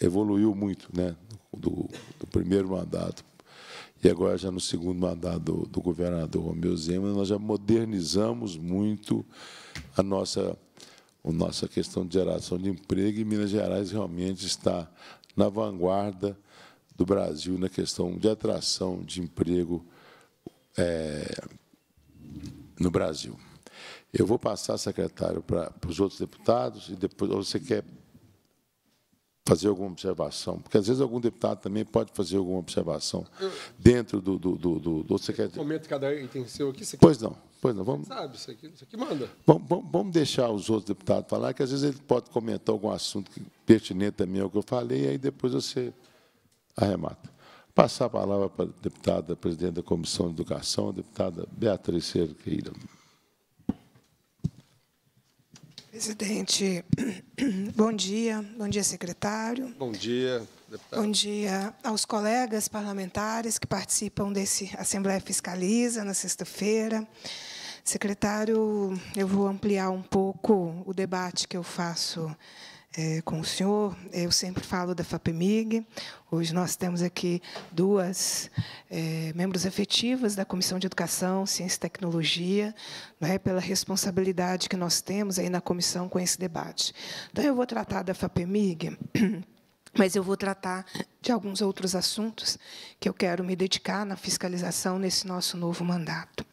evoluiu muito, né, do, do primeiro mandato e agora já no segundo mandato do, do governador Romeu Zema, nós já modernizamos muito a nossa a nossa questão de geração de emprego e Minas Gerais realmente está na vanguarda do Brasil na questão de atração de emprego é, no Brasil. Eu vou passar, secretário, para, para os outros deputados e depois você quer fazer alguma observação, porque às vezes algum deputado também pode fazer alguma observação dentro do do do, do, do você quer. Momento cada item seu aqui. Pois quer... não, pois não. Vamos. sabe isso aqui, isso aqui manda. Vamos, vamos, deixar os outros deputados falar, que às vezes ele pode comentar algum assunto pertinente também ao que eu falei, e aí depois você arremata. Passar a palavra para a deputada, presidente da Comissão de Educação, a deputada Beatriz Cerqueira. Presidente, bom dia. Bom dia, secretário. Bom dia, deputado. Bom dia aos colegas parlamentares que participam desse Assembleia Fiscaliza na sexta-feira. Secretário, eu vou ampliar um pouco o debate que eu faço é, com o senhor. Eu sempre falo da FAPEMIG. Hoje nós temos aqui duas é, membros efetivas da Comissão de Educação, Ciência e Tecnologia, né, pela responsabilidade que nós temos aí na comissão com esse debate. Então, eu vou tratar da FAPEMIG. mas eu vou tratar de alguns outros assuntos que eu quero me dedicar na fiscalização nesse nosso novo mandato.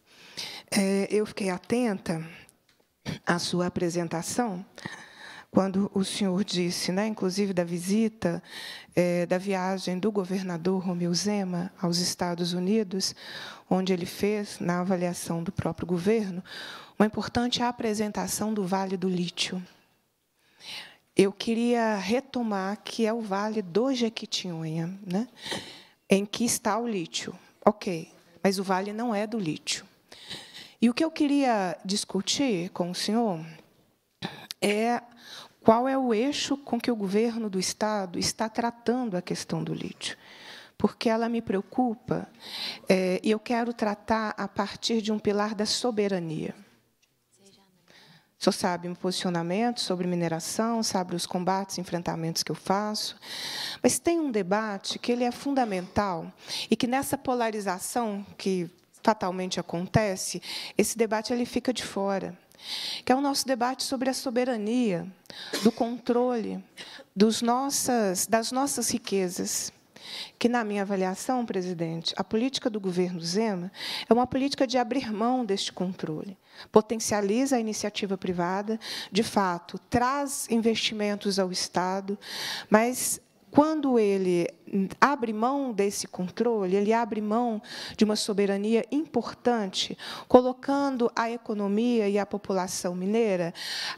É, eu fiquei atenta à sua apresentação quando o senhor disse, né, inclusive da visita, é, da viagem do governador Romeu Zema aos Estados Unidos, onde ele fez, na avaliação do próprio governo, uma importante apresentação do Vale do Lítio. Eu queria retomar que é o Vale do Jequitinhonha, né, em que está o lítio. Ok, mas o vale não é do lítio. E o que eu queria discutir com o senhor é qual é o eixo com que o governo do Estado está tratando a questão do lítio, porque ela me preocupa é, e eu quero tratar a partir de um pilar da soberania. O senhor sabe meu posicionamento sobre mineração, sabe os combates, enfrentamentos que eu faço, mas tem um debate que ele é fundamental e que nessa polarização que fatalmente acontece, esse debate ele fica de fora que é o nosso debate sobre a soberania, do controle dos nossas, das nossas riquezas. Que, na minha avaliação, presidente, a política do governo Zema é uma política de abrir mão deste controle. Potencializa a iniciativa privada, de fato, traz investimentos ao Estado, mas quando ele abre mão desse controle, ele abre mão de uma soberania importante, colocando a economia e a população mineira.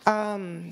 Um,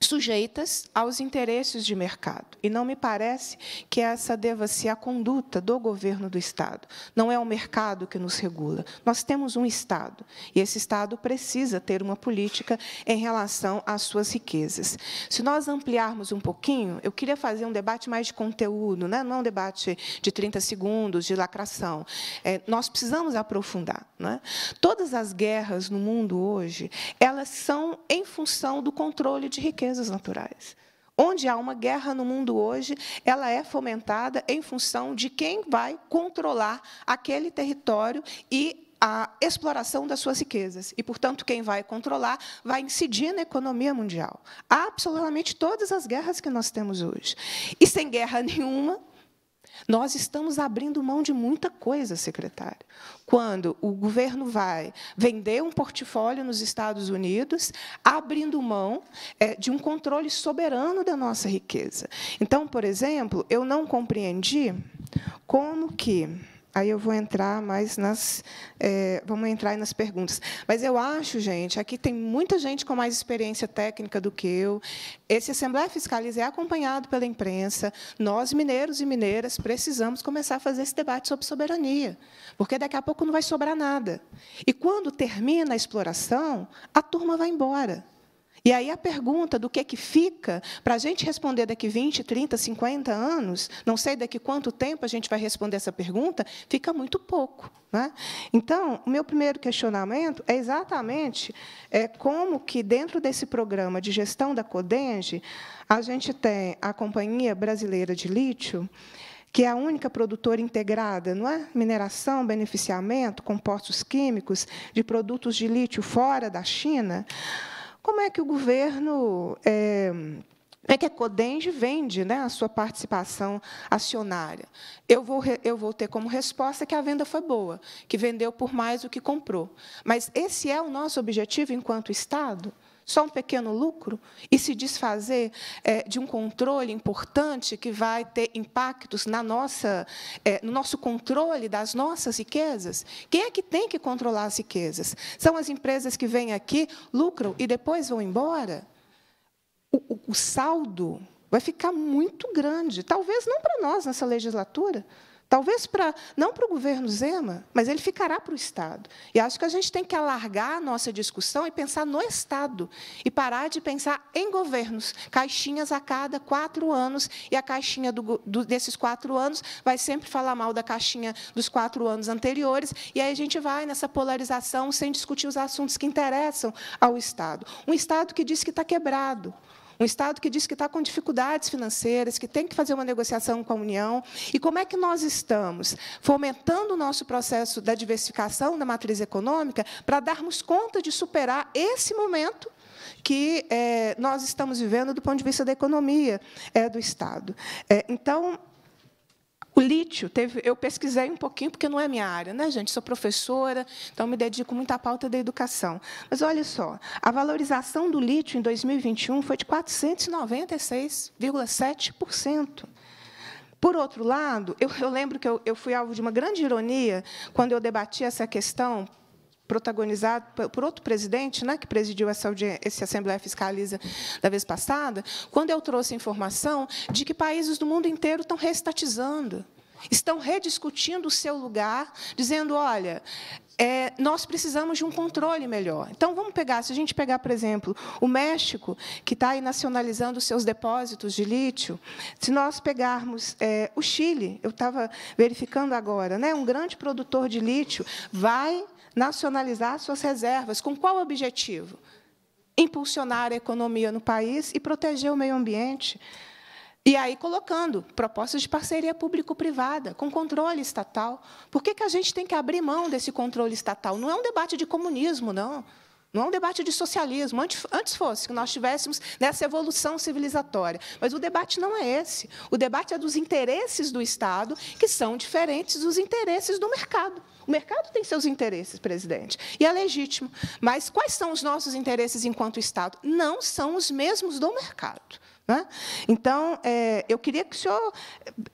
sujeitas aos interesses de mercado. E não me parece que essa deva ser a conduta do governo do Estado. Não é o mercado que nos regula. Nós temos um Estado, e esse Estado precisa ter uma política em relação às suas riquezas. Se nós ampliarmos um pouquinho, eu queria fazer um debate mais de conteúdo, né? não é um debate de 30 segundos, de lacração. É, nós precisamos aprofundar. Né? Todas as guerras no mundo hoje, elas são em função do controle de riqueza riquezas naturais. Onde há uma guerra no mundo hoje, ela é fomentada em função de quem vai controlar aquele território e a exploração das suas riquezas. E, portanto, quem vai controlar vai incidir na economia mundial. Há absolutamente todas as guerras que nós temos hoje. E sem guerra nenhuma, nós estamos abrindo mão de muita coisa, secretário. Quando o governo vai vender um portfólio nos Estados Unidos, abrindo mão é, de um controle soberano da nossa riqueza. Então, por exemplo, eu não compreendi como que Aí eu vou entrar mais nas. É, vamos entrar nas perguntas. Mas eu acho, gente, aqui tem muita gente com mais experiência técnica do que eu. Esse Assembleia Fiscaliza é acompanhado pela imprensa. Nós, mineiros e mineiras, precisamos começar a fazer esse debate sobre soberania, porque daqui a pouco não vai sobrar nada. E quando termina a exploração, a turma vai embora. E aí a pergunta do que, é que fica, para a gente responder daqui 20, 30, 50 anos, não sei daqui quanto tempo a gente vai responder essa pergunta, fica muito pouco. Né? Então, o meu primeiro questionamento é exatamente é, como que, dentro desse programa de gestão da Codenge, a gente tem a Companhia Brasileira de Lítio, que é a única produtora integrada, não é? Mineração, beneficiamento, compostos químicos de produtos de lítio fora da China. Como é que o governo. É, é que a Codenge vende né, a sua participação acionária. Eu vou, eu vou ter como resposta que a venda foi boa, que vendeu por mais do que comprou. Mas esse é o nosso objetivo enquanto Estado? só um pequeno lucro e se desfazer é, de um controle importante que vai ter impactos na nossa, é, no nosso controle das nossas riquezas? Quem é que tem que controlar as riquezas? São as empresas que vêm aqui, lucram e depois vão embora? o, o, o saldo vai ficar muito grande, talvez não para nós nessa legislatura, Talvez para não para o governo Zema, mas ele ficará para o Estado. E acho que a gente tem que alargar a nossa discussão e pensar no Estado e parar de pensar em governos, caixinhas a cada quatro anos e a caixinha do, do, desses quatro anos vai sempre falar mal da caixinha dos quatro anos anteriores e aí a gente vai nessa polarização sem discutir os assuntos que interessam ao Estado. Um Estado que diz que está quebrado, um Estado que diz que está com dificuldades financeiras, que tem que fazer uma negociação com a União. E como é que nós estamos fomentando o nosso processo da diversificação da matriz econômica para darmos conta de superar esse momento que é, nós estamos vivendo do ponto de vista da economia é, do Estado. É, então, o lítio, teve, eu pesquisei um pouquinho, porque não é minha área, né, gente? Sou professora, então me dedico muito à pauta da educação. Mas olha só, a valorização do lítio em 2021 foi de 496,7%. Por outro lado, eu, eu lembro que eu, eu, fui alvo de uma grande ironia quando eu debati essa questão protagonizado por outro presidente, né, que presidiu essa, essa Assembleia Fiscaliza da vez passada, quando eu trouxe informação de que países do mundo inteiro estão reestatizando, estão rediscutindo o seu lugar, dizendo, olha, é, nós precisamos de um controle melhor. Então, vamos pegar, se a gente pegar, por exemplo, o México, que está aí nacionalizando os seus depósitos de lítio, se nós pegarmos é, o Chile, eu estava verificando agora, né, um grande produtor de lítio vai nacionalizar suas reservas. Com qual objetivo? Impulsionar a economia no país e proteger o meio ambiente. E aí colocando propostas de parceria público-privada, com controle estatal. Por que, que a gente tem que abrir mão desse controle estatal? Não é um debate de comunismo, não. Não é um debate de socialismo. Antes fosse que nós tivéssemos nessa evolução civilizatória. Mas o debate não é esse. O debate é dos interesses do Estado, que são diferentes dos interesses do mercado. O mercado tem seus interesses, presidente, e é legítimo. Mas quais são os nossos interesses enquanto Estado? Não são os mesmos do mercado. Né? Então, é, eu queria que o, senhor,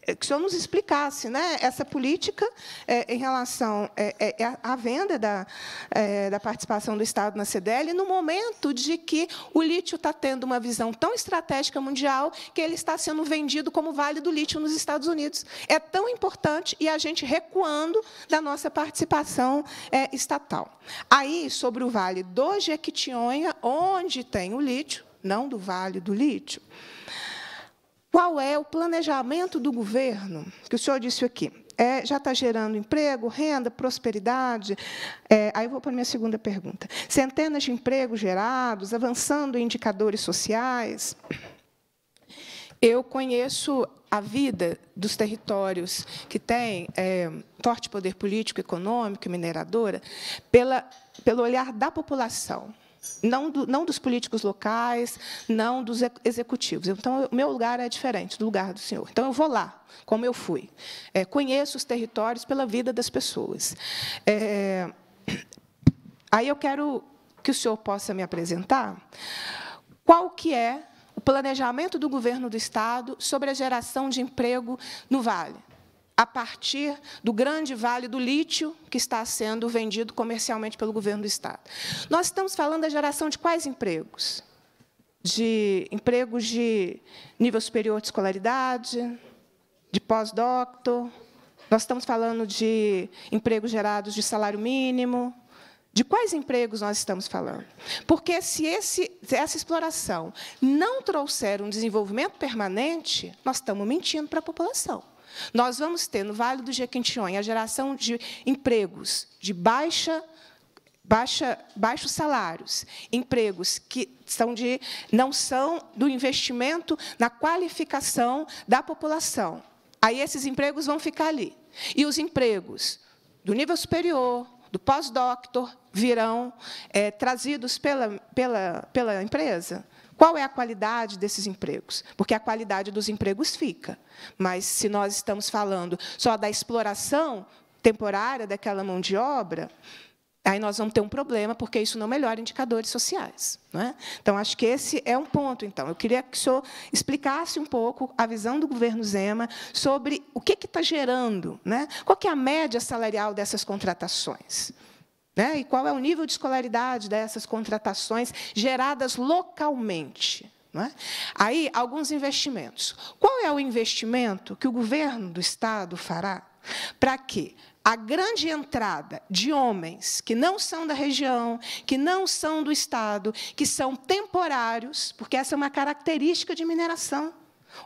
que o senhor nos explicasse né, essa política é, em relação é, à é, é venda da, é, da participação do Estado na CDL, no momento de que o lítio está tendo uma visão tão estratégica mundial que ele está sendo vendido como vale do lítio nos Estados Unidos. É tão importante e a gente recuando da nossa participação estatal. Aí, sobre o vale do Jequitinhonha, onde tem o lítio, não do Vale do Lítio. Qual é o planejamento do governo, que o senhor disse aqui? É, já está gerando emprego, renda, prosperidade? É, aí eu vou para a minha segunda pergunta. Centenas de empregos gerados, avançando em indicadores sociais. Eu conheço a vida dos territórios que têm é, forte poder político, econômico e mineradora pela, pelo olhar da população. Não, do, não dos políticos locais, não dos executivos. Então, o meu lugar é diferente do lugar do senhor. Então, eu vou lá, como eu fui. É, conheço os territórios pela vida das pessoas. É, aí eu quero que o senhor possa me apresentar qual que é o planejamento do governo do Estado sobre a geração de emprego no Vale a partir do grande vale do lítio que está sendo vendido comercialmente pelo governo do Estado. Nós estamos falando da geração de quais empregos? De empregos de nível superior de escolaridade, de pós-doctor, nós estamos falando de empregos gerados de salário mínimo. De quais empregos nós estamos falando? Porque se, esse, se essa exploração não trouxer um desenvolvimento permanente, nós estamos mentindo para a população. Nós vamos ter no Vale do Jequitinhonha a geração de empregos de baixa Baixa, baixos salários, empregos que são de, não são do investimento na qualificação da população. Aí esses empregos vão ficar ali. E os empregos do nível superior, do pós-doctor, virão é, trazidos pela, pela, pela empresa qual é a qualidade desses empregos? Porque a qualidade dos empregos fica. Mas se nós estamos falando só da exploração temporária daquela mão de obra, aí nós vamos ter um problema, porque isso não melhora indicadores sociais. Não é? Então, acho que esse é um ponto. Então, Eu queria que o senhor explicasse um pouco a visão do governo Zema sobre o que está gerando, né? qual é a média salarial dessas contratações. Né? E qual é o nível de escolaridade dessas contratações geradas localmente? É? Aí, alguns investimentos. Qual é o investimento que o governo do Estado fará para que a grande entrada de homens que não são da região, que não são do Estado, que são temporários, porque essa é uma característica de mineração.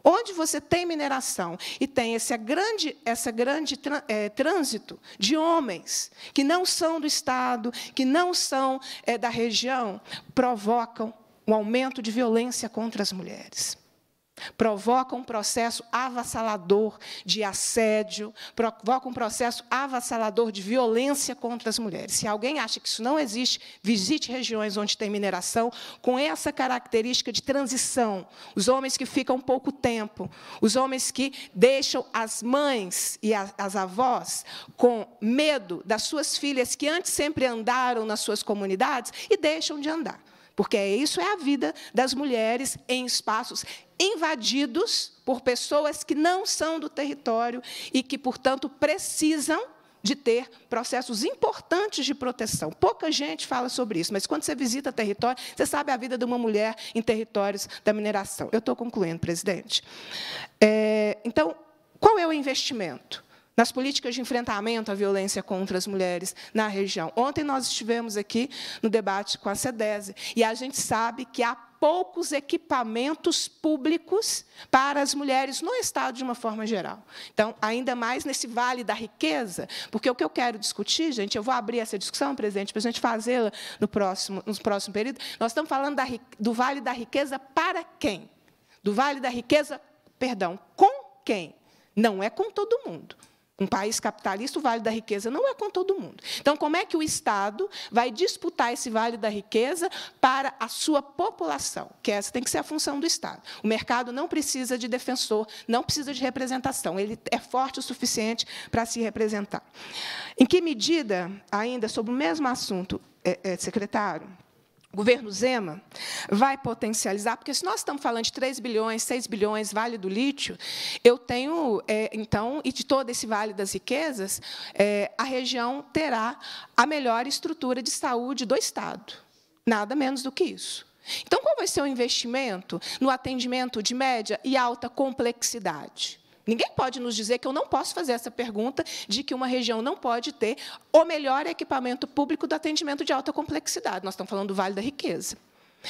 Onde você tem mineração e tem esse grande, essa grande é, trânsito de homens que não são do Estado, que não são é, da região, provocam um aumento de violência contra as mulheres. Provoca um processo avassalador de assédio, provoca um processo avassalador de violência contra as mulheres. Se alguém acha que isso não existe, visite regiões onde tem mineração com essa característica de transição. Os homens que ficam pouco tempo, os homens que deixam as mães e as avós com medo das suas filhas que antes sempre andaram nas suas comunidades e deixam de andar. Porque é isso é a vida das mulheres em espaços invadidos por pessoas que não são do território e que, portanto, precisam de ter processos importantes de proteção. Pouca gente fala sobre isso, mas quando você visita território, você sabe a vida de uma mulher em territórios da mineração. Eu estou concluindo, presidente. É, então, qual é o investimento? nas políticas de enfrentamento à violência contra as mulheres na região. Ontem nós estivemos aqui no debate com a SEDESE e a gente sabe que há poucos equipamentos públicos para as mulheres no Estado de uma forma geral. Então, ainda mais nesse vale da riqueza, porque o que eu quero discutir, gente, eu vou abrir essa discussão, presidente, para a gente fazê-la no próximo, no próximo período. Nós estamos falando da, do vale da riqueza para quem? Do vale da riqueza, perdão, com quem? Não é com todo mundo. Um país capitalista, o Vale da Riqueza não é com todo mundo. Então, como é que o Estado vai disputar esse Vale da Riqueza para a sua população? Que essa tem que ser a função do Estado. O mercado não precisa de defensor, não precisa de representação. Ele é forte o suficiente para se representar. Em que medida, ainda sobre o mesmo assunto, é, é, secretário, governo Zema vai potencializar, porque se nós estamos falando de 3 bilhões, 6 bilhões, Vale do Lítio, eu tenho, é, então, e de todo esse Vale das Riquezas, é, a região terá a melhor estrutura de saúde do Estado. Nada menos do que isso. Então, qual vai ser o investimento no atendimento de média e alta complexidade? Ninguém pode nos dizer que eu não posso fazer essa pergunta de que uma região não pode ter o melhor equipamento público do atendimento de alta complexidade. Nós estamos falando do Vale da Riqueza.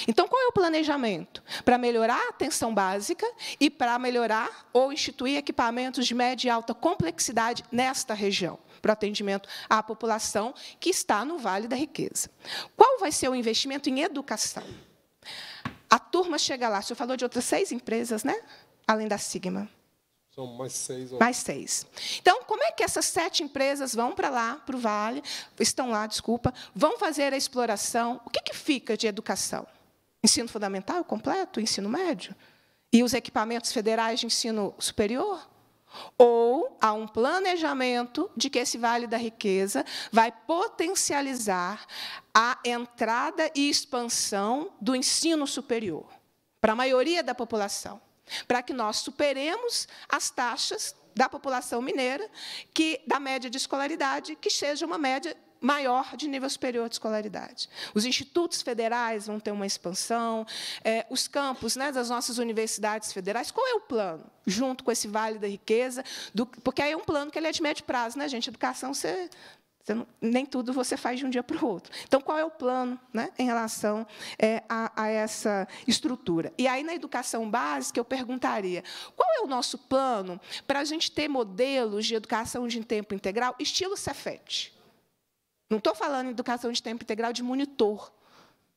Então, qual é o planejamento? Para melhorar a atenção básica e para melhorar ou instituir equipamentos de média e alta complexidade nesta região, para o atendimento à população que está no Vale da Riqueza. Qual vai ser o investimento em educação? A turma chega lá, o senhor falou de outras seis empresas, né? Além da Sigma mais seis. Mais seis. Então, como é que essas sete empresas vão para lá, para o Vale, estão lá, desculpa, vão fazer a exploração? O que, que fica de educação? Ensino fundamental completo? Ensino médio? E os equipamentos federais de ensino superior? Ou há um planejamento de que esse Vale da Riqueza vai potencializar a entrada e expansão do ensino superior para a maioria da população para que nós superemos as taxas da população mineira, que da média de escolaridade, que seja uma média maior de nível superior de escolaridade. Os institutos federais vão ter uma expansão, é, os campos né, das nossas universidades federais. Qual é o plano, junto com esse Vale da Riqueza? Do, porque aí é um plano que ele é de médio prazo, né, gente? Educação, você nem tudo você faz de um dia para o outro. Então, qual é o plano né, em relação é, a, a essa estrutura? E aí, na educação básica, eu perguntaria: qual é o nosso plano para a gente ter modelos de educação de tempo integral, estilo Cefet? Não estou falando em educação de tempo integral de monitor,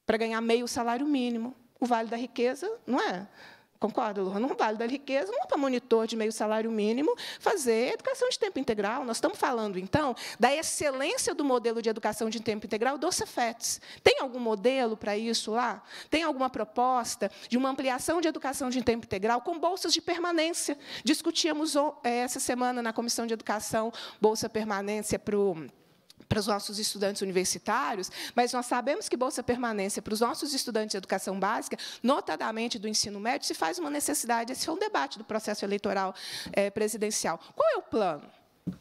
para ganhar meio salário mínimo. O Vale da Riqueza, não é? Concorda, Lohan? Não vale da riqueza, não é para monitor de meio salário mínimo fazer educação de tempo integral. Nós estamos falando, então, da excelência do modelo de educação de tempo integral do Cefets. Tem algum modelo para isso lá? Tem alguma proposta de uma ampliação de educação de tempo integral com bolsas de permanência? Discutíamos eh, essa semana na Comissão de Educação Bolsa Permanência para o para os nossos estudantes universitários, mas nós sabemos que bolsa permanência para os nossos estudantes de educação básica, notadamente do ensino médio, se faz uma necessidade. Esse foi um debate do processo eleitoral é, presidencial. Qual é o plano?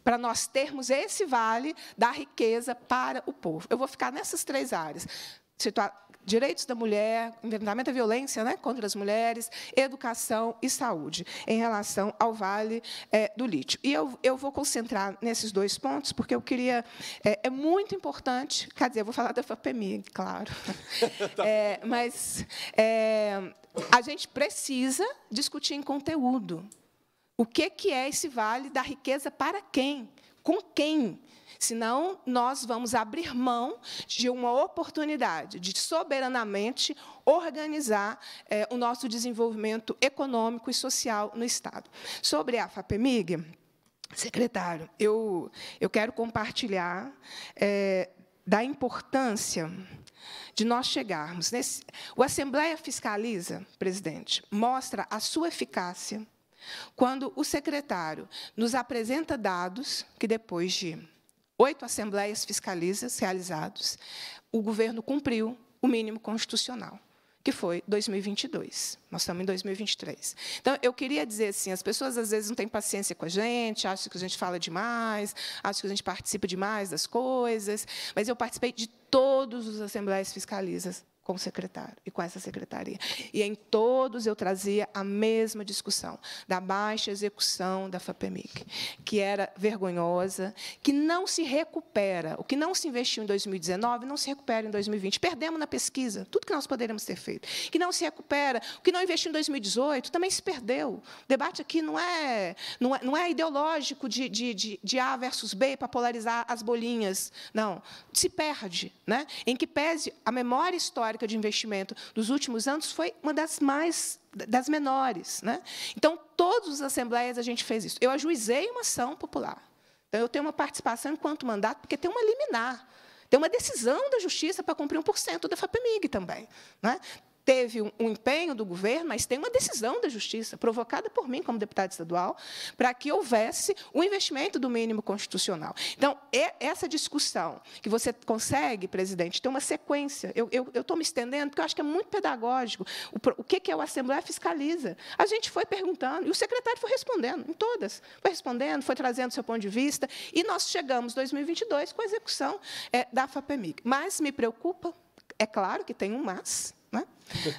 para nós termos esse vale da riqueza para o povo. Eu vou ficar nessas três áreas. Situa direitos da mulher, enfrentamento à violência né, contra as mulheres, educação e saúde, em relação ao Vale é, do Lítio. E eu, eu vou concentrar nesses dois pontos, porque eu queria. É, é muito importante, quer dizer, eu vou falar da FAPEMI, claro, tá. é, mas é, a gente precisa discutir em conteúdo. O que, que é esse vale da riqueza para quem? Com quem? Senão, nós vamos abrir mão de uma oportunidade de soberanamente organizar é, o nosso desenvolvimento econômico e social no Estado. Sobre a FAPEMIG, secretário, eu, eu quero compartilhar é, da importância de nós chegarmos. Nesse, o Assembleia Fiscaliza, presidente, mostra a sua eficácia quando o secretário nos apresenta dados que, depois de oito assembleias fiscalizas realizadas, o governo cumpriu o mínimo constitucional, que foi 2022. Nós estamos em 2023. Então, eu queria dizer assim, as pessoas às vezes não têm paciência com a gente, acham que a gente fala demais, acham que a gente participa demais das coisas, mas eu participei de todos os assembleias fiscalizas com o secretário e com essa secretaria. E em todos eu trazia a mesma discussão da baixa execução da FAPEMIC, que era vergonhosa, que não se recupera. O que não se investiu em 2019 não se recupera em 2020. Perdemos na pesquisa tudo que nós poderíamos ter feito. Que não se recupera. O que não investiu em 2018 também se perdeu. O debate aqui não é, não é, não é ideológico de, de, de, de A versus B para polarizar as bolinhas. Não. Se perde. Né? Em que pese a memória histórica histórica de investimento dos últimos anos foi uma das mais das menores, né? Então, todas as assembleias a gente fez isso. Eu ajuizei uma ação popular. Então, eu tenho uma participação enquanto mandato, porque tem uma liminar. Tem uma decisão da justiça para cumprir 1% da FAPEMIG também. Né? teve um, um empenho do governo, mas tem uma decisão da Justiça, provocada por mim como deputada estadual, para que houvesse o um investimento do mínimo constitucional. Então, é essa discussão que você consegue, presidente, ter uma sequência. Eu estou me estendendo, porque eu acho que é muito pedagógico. O, o que, que é o Assembleia Fiscaliza? A gente foi perguntando, e o secretário foi respondendo, em todas. Foi respondendo, foi trazendo seu ponto de vista, e nós chegamos, em 2022, com a execução é, da FAPEMIG. Mas me preocupa, é claro que tem um mas, né?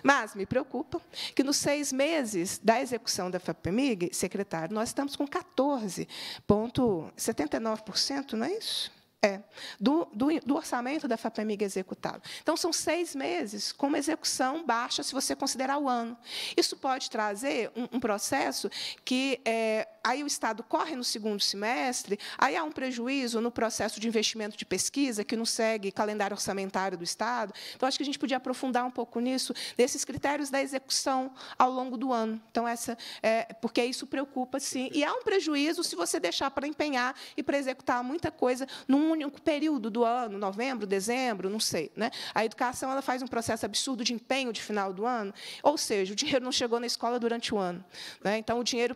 Mas me preocupa que, nos seis meses da execução da FAPEMIG, secretário, nós estamos com 14,79%, não é isso? É, do, do, do, orçamento da FAPEMIG executado. Então, são seis meses com uma execução baixa, se você considerar o ano. Isso pode trazer um, um processo que é, aí o Estado corre no segundo semestre, aí há um prejuízo no processo de investimento de pesquisa, que não segue calendário orçamentário do Estado. Então, acho que a gente podia aprofundar um pouco nisso, desses critérios da execução ao longo do ano. Então, essa é, porque isso preocupa, sim. E há um prejuízo se você deixar para empenhar e para executar muita coisa num único período do ano, novembro, dezembro, não sei. Né? A educação ela faz um processo absurdo de empenho de final do ano, ou seja, o dinheiro não chegou na escola durante o ano. Né? Então, o dinheiro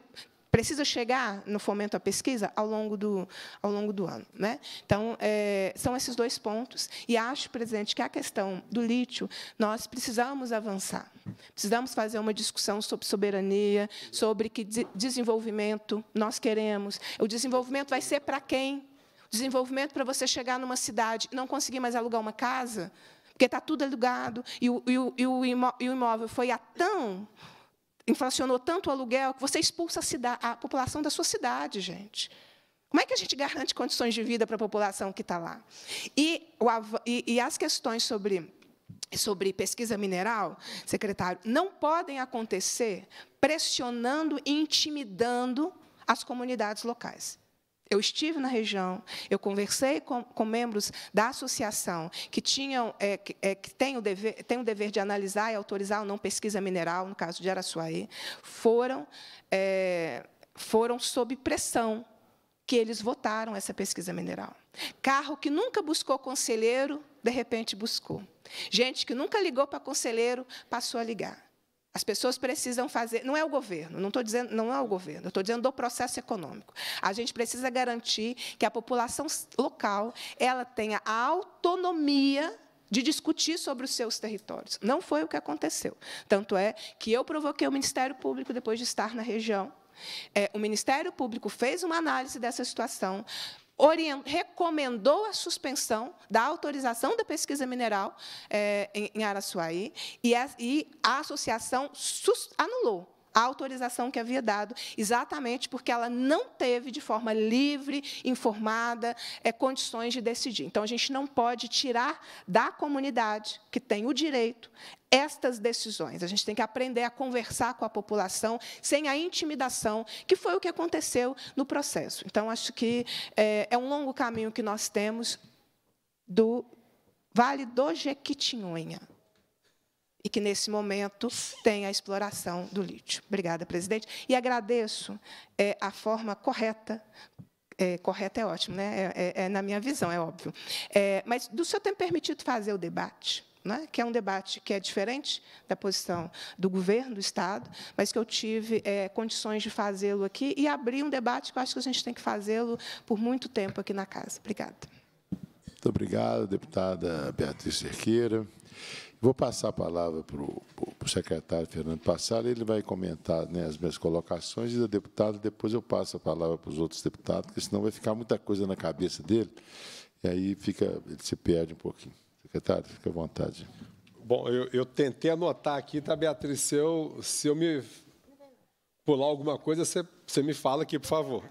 precisa chegar no fomento à pesquisa ao longo do, ao longo do ano. Né? Então, é, são esses dois pontos. E acho, presidente, que a questão do lítio, nós precisamos avançar. Precisamos fazer uma discussão sobre soberania, sobre que de desenvolvimento nós queremos. O desenvolvimento vai ser para quem? O Desenvolvimento para você chegar numa cidade e não conseguir mais alugar uma casa, porque está tudo alugado e o, e o, e o imóvel foi a tão inflacionou tanto o aluguel que você expulsa a, a população da sua cidade, gente. Como é que a gente garante condições de vida para a população que está lá? E, o, e, e as questões sobre sobre pesquisa mineral, secretário, não podem acontecer pressionando e intimidando as comunidades locais. Eu estive na região, eu conversei com, com membros da associação que tinham, é, que, é, que o dever, o dever de analisar e autorizar ou não pesquisa mineral, no caso de Araçuaí, foram, é, foram sob pressão que eles votaram essa pesquisa mineral. Carro que nunca buscou conselheiro, de repente buscou. Gente que nunca ligou para conselheiro, passou a ligar. As pessoas precisam fazer, não é o governo, não estou dizendo, não é o governo, estou dizendo do processo econômico. A gente precisa garantir que a população local ela tenha a autonomia de discutir sobre os seus territórios. Não foi o que aconteceu. Tanto é que eu provoquei o Ministério Público depois de estar na região. É, o Ministério Público fez uma análise dessa situação, recomendou a suspensão da autorização da pesquisa mineral é, em, em Araçuaí e a, e a associação anulou a autorização que havia dado, exatamente porque ela não teve, de forma livre, informada, é, condições de decidir. Então, a gente não pode tirar da comunidade, que tem o direito, estas decisões. A gente tem que aprender a conversar com a população sem a intimidação, que foi o que aconteceu no processo. Então, acho que é, é um longo caminho que nós temos do Vale do Jequitinhonha e que, nesse momento, tem a exploração do lítio. Obrigada, presidente. E agradeço é, a forma correta, é, correta é ótimo, né? É, é, é, na minha visão, é óbvio. mas, do senhor ter permitido fazer o debate, né, que é um debate que é diferente da posição do governo, do Estado, mas que eu tive é, condições de fazê-lo aqui e abrir um debate que eu acho que a gente tem que fazê-lo por muito tempo aqui na Casa. Obrigada. Muito obrigado, deputada Beatriz Cerqueira. Vou passar a palavra para o, para o secretário Fernando Passar, ele vai comentar né, as minhas colocações e da deputada, depois eu passo a palavra para os outros deputados, porque senão vai ficar muita coisa na cabeça dele, e aí fica, ele se perde um pouquinho. Secretário, fique à vontade. Bom, eu, eu, tentei anotar aqui, tá, Beatriz? Se eu, se eu me pular alguma coisa, você, você me fala aqui, por favor.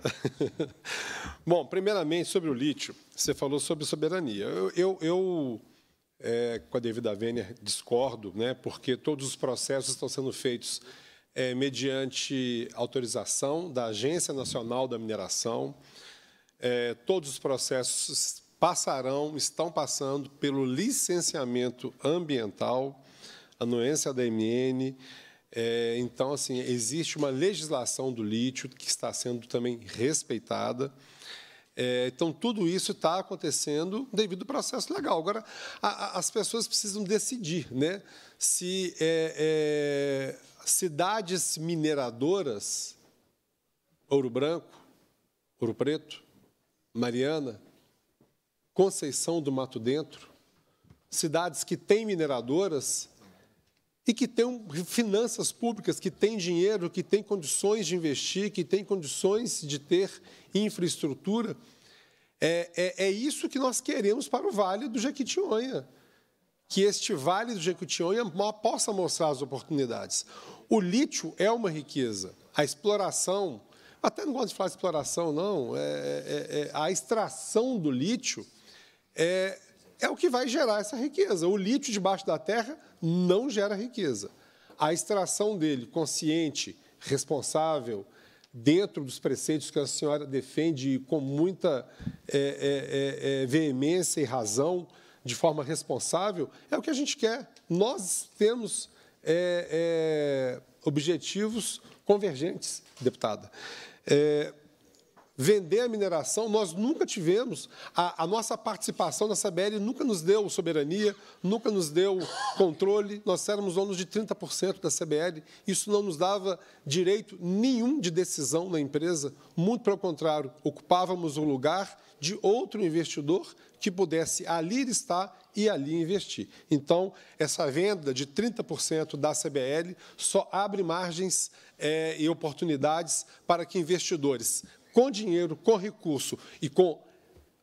Bom, primeiramente, sobre o lítio, você falou sobre soberania. Eu, eu, eu é, com a devida vênia, discordo, né, porque todos os processos estão sendo feitos é, mediante autorização da Agência Nacional da Mineração. É, todos os processos passarão, estão passando pelo licenciamento ambiental, anuência da MN. É, então, assim, existe uma legislação do lítio que está sendo também respeitada. É, então, tudo isso está acontecendo devido ao processo legal. Agora, a, a, as pessoas precisam decidir né, se é, é cidades mineradoras, Ouro Branco, Ouro Preto, Mariana, Conceição do Mato Dentro, cidades que têm mineradoras e que têm finanças públicas, que têm dinheiro, que têm condições de investir, que têm condições de ter infraestrutura. É, é, é isso que nós queremos para o Vale do Jequitinhonha, que este Vale do Jequitinhonha possa mostrar as oportunidades. O lítio é uma riqueza, a exploração, até não gosto de falar de exploração, não, é, é, é, a extração do lítio é, é o que vai gerar essa riqueza. O lítio debaixo da terra não gera riqueza. A extração dele consciente, responsável, dentro dos preceitos que a senhora defende com muita é, é, é, é veemência e razão, de forma responsável, é o que a gente quer. Nós temos é, é, objetivos convergentes, deputada vender a mineração, nós nunca tivemos, a, a, nossa participação na CBL nunca nos deu soberania, nunca nos deu controle, nós éramos donos de 30% da CBL, isso não nos dava direito nenhum de decisão na empresa, muito pelo contrário, ocupávamos o lugar de outro investidor que pudesse ali estar e ali investir. Então, essa venda de 30% da CBL só abre margens é, e oportunidades para que investidores com dinheiro, com recurso e com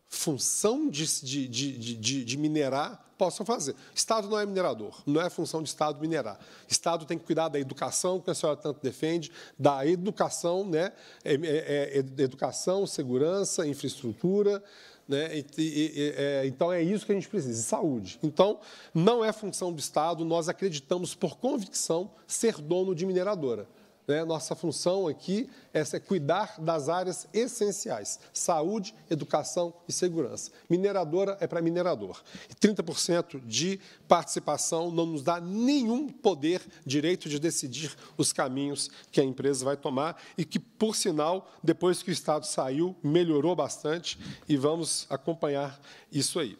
função de, de, de, de, minerar possam fazer. Estado não é minerador, não é função de Estado minerar. Estado tem que cuidar da educação, que a senhora tanto defende, da educação, né? É, é, é, educação, segurança, infraestrutura. Né? E, e, e, é, então, é isso que a gente precisa, saúde. Então, não é função do Estado, nós acreditamos, por convicção, ser dono de mineradora. Né? Nossa função aqui é cuidar das áreas essenciais: saúde, educação e segurança. Mineradora é para minerador. e 30% de participação não nos dá nenhum poder, direito de decidir os caminhos que a empresa vai tomar e que, por sinal, depois que o Estado saiu, melhorou bastante e vamos acompanhar isso aí.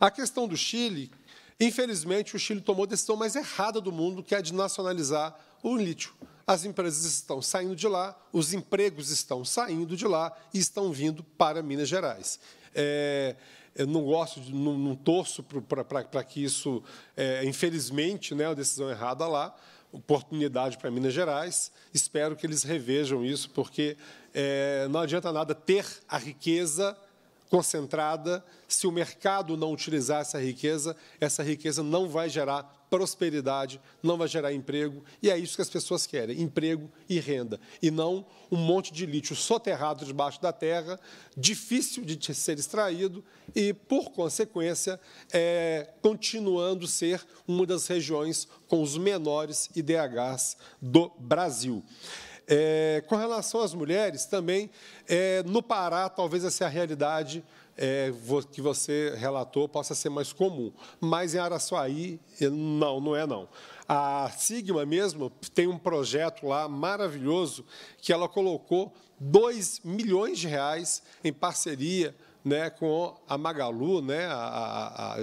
A questão do Chile, Infelizmente, o Chile tomou a decisão mais errada do mundo, que é de nacionalizar o lítio as empresas estão saindo de lá, os empregos estão saindo de lá e estão vindo para Minas Gerais. É, eu não gosto, de, não, não torço para que isso, é, infelizmente, né, a decisão errada lá, oportunidade para Minas Gerais. Espero que eles revejam isso, porque é, não adianta nada ter a riqueza concentrada se o mercado não utilizar essa riqueza, essa riqueza não vai gerar prosperidade, não vai gerar emprego, e é isso que as pessoas querem: emprego e renda, e não um monte de lítio soterrado debaixo da terra, difícil de ser extraído e, por consequência, é, continuando ser uma das regiões com os menores IDHs do Brasil. É, com relação às mulheres, também é, no Pará, talvez essa é a realidade é, que você relatou possa ser mais comum. Mas em Araçuaí, eh, não, não é não. A Sigma mesmo tem um projeto lá maravilhoso que ela colocou 2 milhões de reais em parceria né, com a Magalu, né, a, a, a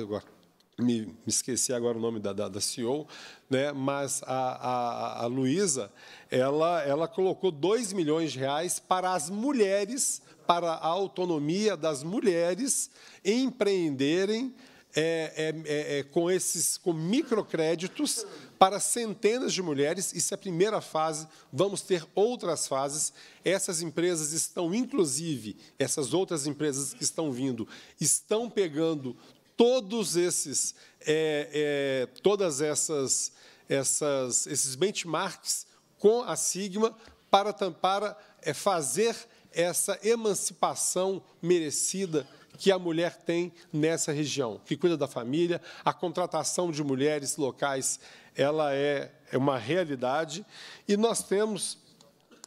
me, me, esqueci agora o nome da, da, da CEO, né? mas a, a, a Luísa, ela, ela colocou 2 milhões de reais para as mulheres, para a autonomia das mulheres empreenderem é, é, é, é, com esses com microcréditos para centenas de mulheres. Isso é a primeira fase. Vamos ter outras fases. Essas empresas estão, inclusive, essas outras empresas que estão vindo, estão pegando todos esses, é, é, todas essas, essas, esses benchmarks com a Sigma para, para é, fazer essa emancipação merecida que a mulher tem nessa região, que cuida da família, a contratação de mulheres locais, ela é, é uma realidade e nós temos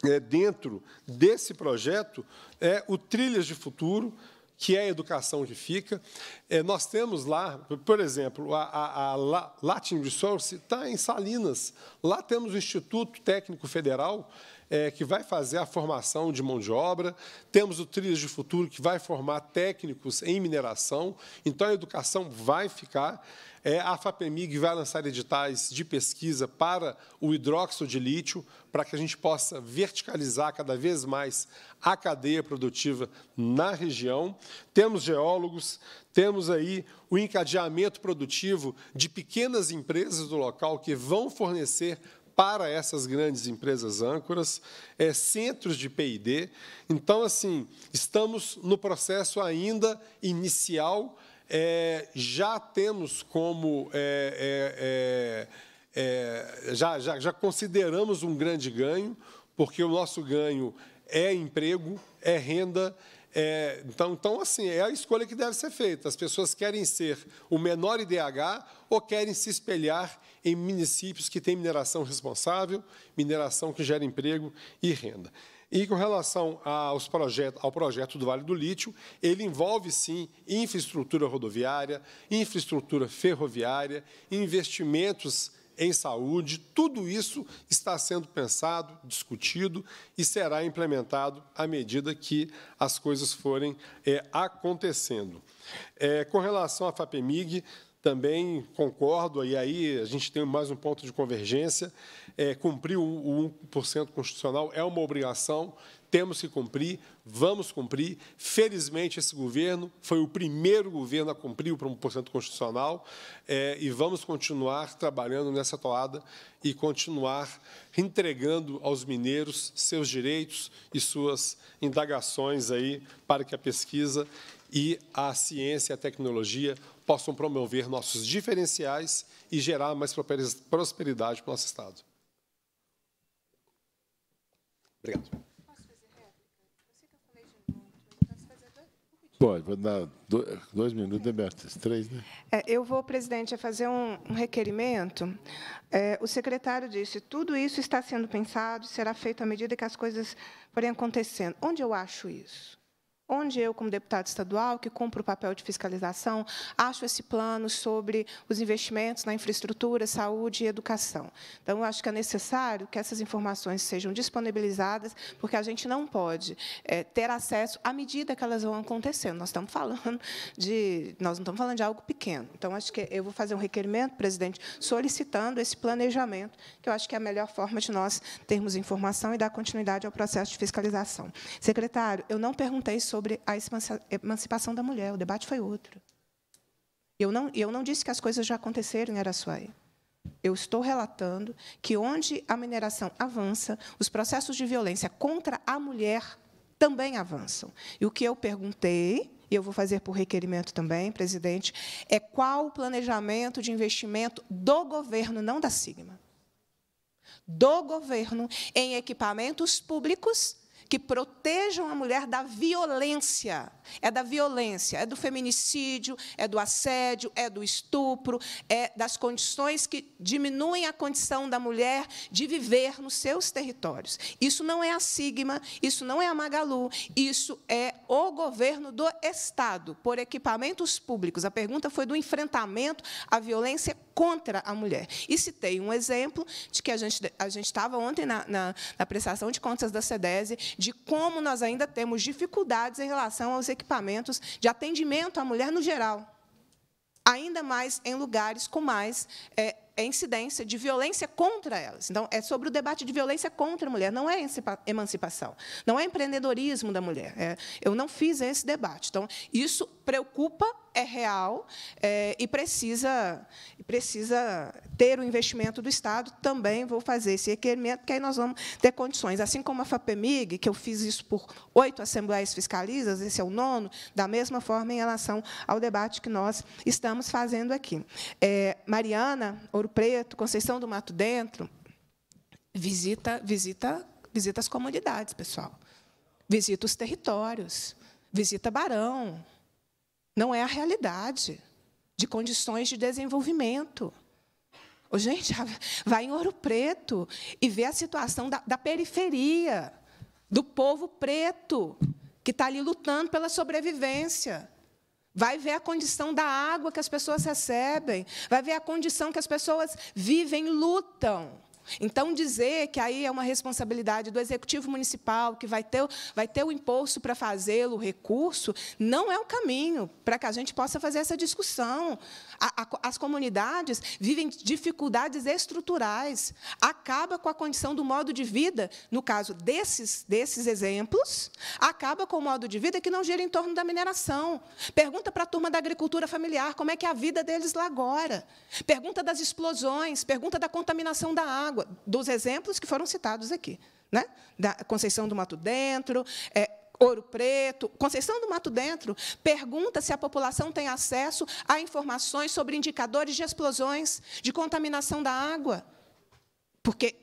é, dentro desse projeto é o Trilhas de Futuro, que é a educação que fica. É, nós temos lá, por exemplo, a, a, a Latin Resource está em Salinas. Lá temos o Instituto Técnico Federal, é, que vai fazer a formação de mão de obra, temos o Trilhas de Futuro, que vai formar técnicos em mineração, então a educação vai ficar. É, a FAPEMIG vai lançar editais de pesquisa para o hidróxido de lítio, para que a gente possa verticalizar cada vez mais a cadeia produtiva na região. Temos geólogos, temos aí o encadeamento produtivo de pequenas empresas do local que vão fornecer para essas grandes empresas âncoras, é, centros de PID. Então, assim, estamos no processo ainda inicial é, já temos como. É é, é, é, já, já, já consideramos um grande ganho, porque o nosso ganho é emprego, é renda. É, então, então, assim, é a escolha que deve ser feita. As pessoas querem ser o menor IDH ou querem se espelhar em municípios que têm mineração responsável, mineração que gera emprego e renda. E com relação aos projetos, ao projeto do Vale do Lítio, ele envolve sim infraestrutura rodoviária, infraestrutura ferroviária, investimentos em saúde, tudo isso está sendo pensado, discutido e será implementado à medida que as coisas forem é, acontecendo. É, com relação à FAPEMIG, também concordo, e aí a gente tem mais um ponto de convergência, é, cumprir o, o 1% constitucional é uma obrigação, temos que cumprir, vamos cumprir. Felizmente, esse governo foi o primeiro governo a cumprir o 1% constitucional é, e vamos continuar trabalhando nessa toada e continuar entregando aos mineiros seus direitos e suas indagações aí para que a pesquisa e a ciência e a tecnologia possam promover nossos diferenciais e gerar mais prosperidade para o nosso Estado. Obrigado. Posso fazer réplica? Eu sei que eu falei de posso fazer dois, Pode, vou dar dois, minutos, Debertas, três, né? É, eu vou, presidente, é fazer um, um requerimento. É, o secretário disse, tudo isso está sendo pensado, será feito à medida que as coisas forem acontecendo. Onde eu acho isso? Onde eu, como deputado estadual, que cumpro o papel de fiscalização, acho esse plano sobre os investimentos na infraestrutura, saúde e educação. Então, acho que é necessário que essas informações sejam disponibilizadas, porque a gente não pode é, ter acesso à medida que elas vão acontecendo. Nós estamos falando de, nós não estamos falando de algo pequeno. Então, acho que eu vou fazer um requerimento, presidente, solicitando esse planejamento, que eu acho que é a melhor forma de nós termos informação e dar continuidade ao processo de fiscalização. Secretário, eu não perguntei sobre sobre a emancipação da mulher, o debate foi outro. Eu não, eu não disse que as coisas já aconteceram em Araçuaí. Eu estou relatando que onde a mineração avança, os processos de violência contra a mulher também avançam. E o que eu perguntei, e eu vou fazer por requerimento também, presidente, é qual o planejamento de investimento do governo, não da Sigma, do governo, em equipamentos públicos que protejam a mulher da violência. É da violência, é do feminicídio, é do assédio, é do estupro, é das condições que diminuem a condição da mulher de viver nos seus territórios. Isso não é a Sigma, isso não é a Magalu, isso é o governo do Estado, por equipamentos públicos. A pergunta foi do enfrentamento à violência contra a mulher. E citei um exemplo de que a gente a gente estava ontem na, na, na, prestação de contas da SEDESE, de como nós ainda temos dificuldades em relação aos equipamentos de atendimento à mulher no geral. Ainda mais em lugares com mais é, é incidência de violência contra elas. Então, é sobre o debate de violência contra a mulher, não é emancipação, não é empreendedorismo da mulher. É, eu não fiz esse debate. Então, isso preocupa, é real é, e precisa, precisa ter o investimento do Estado. Também vou fazer esse requerimento, que aí nós vamos ter condições. Assim como a FAPEMIG, que eu fiz isso por oito assembleias fiscalizas, esse é o nono, da mesma forma em relação ao debate que nós estamos fazendo aqui. É, Mariana Ouro Preto, Conceição do Mato Dentro, visita, visita, visita as comunidades, pessoal. Visita os territórios, visita Barão. Não é a realidade de condições de desenvolvimento. Oh, gente, vai em Ouro Preto e vê a situação da, da periferia, do povo preto, que está ali lutando pela sobrevivência. Vai ver a condição da água que as pessoas recebem, vai ver a condição que as pessoas vivem, lutam. Então, dizer que aí é uma responsabilidade do executivo municipal, que vai ter, vai ter o imposto para fazê-lo, o recurso, não é o caminho para que a gente possa fazer essa discussão. A, a, as comunidades vivem dificuldades estruturais. Acaba com a condição do modo de vida, no caso desses, desses exemplos, acaba com o modo de vida que não gira em torno da mineração. Pergunta para a turma da agricultura familiar como é que é a vida deles lá agora. Pergunta das explosões, pergunta da contaminação da água, dos exemplos que foram citados aqui. Né? Da Conceição do Mato Dentro, é, Ouro Preto, Conceição do Mato Dentro, pergunta se a população tem acesso a informações sobre indicadores de explosões, de contaminação da água. Porque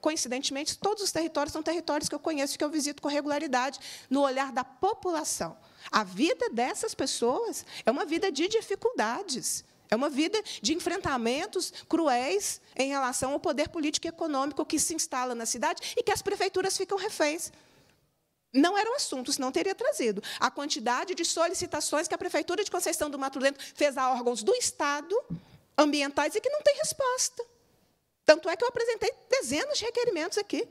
coincidentemente, todos os territórios são territórios que eu conheço, que eu visito com regularidade, no olhar da população. A vida dessas pessoas é uma vida de dificuldades, é uma vida de enfrentamentos cruéis em relação ao poder político e econômico que se instala na cidade e que as prefeituras ficam reféns não era o assunto, senão teria trazido. A quantidade de solicitações que a Prefeitura de Conceição do Mato Lento fez a órgãos do Estado, ambientais, e que não tem resposta. Tanto é que eu apresentei dezenas de requerimentos aqui.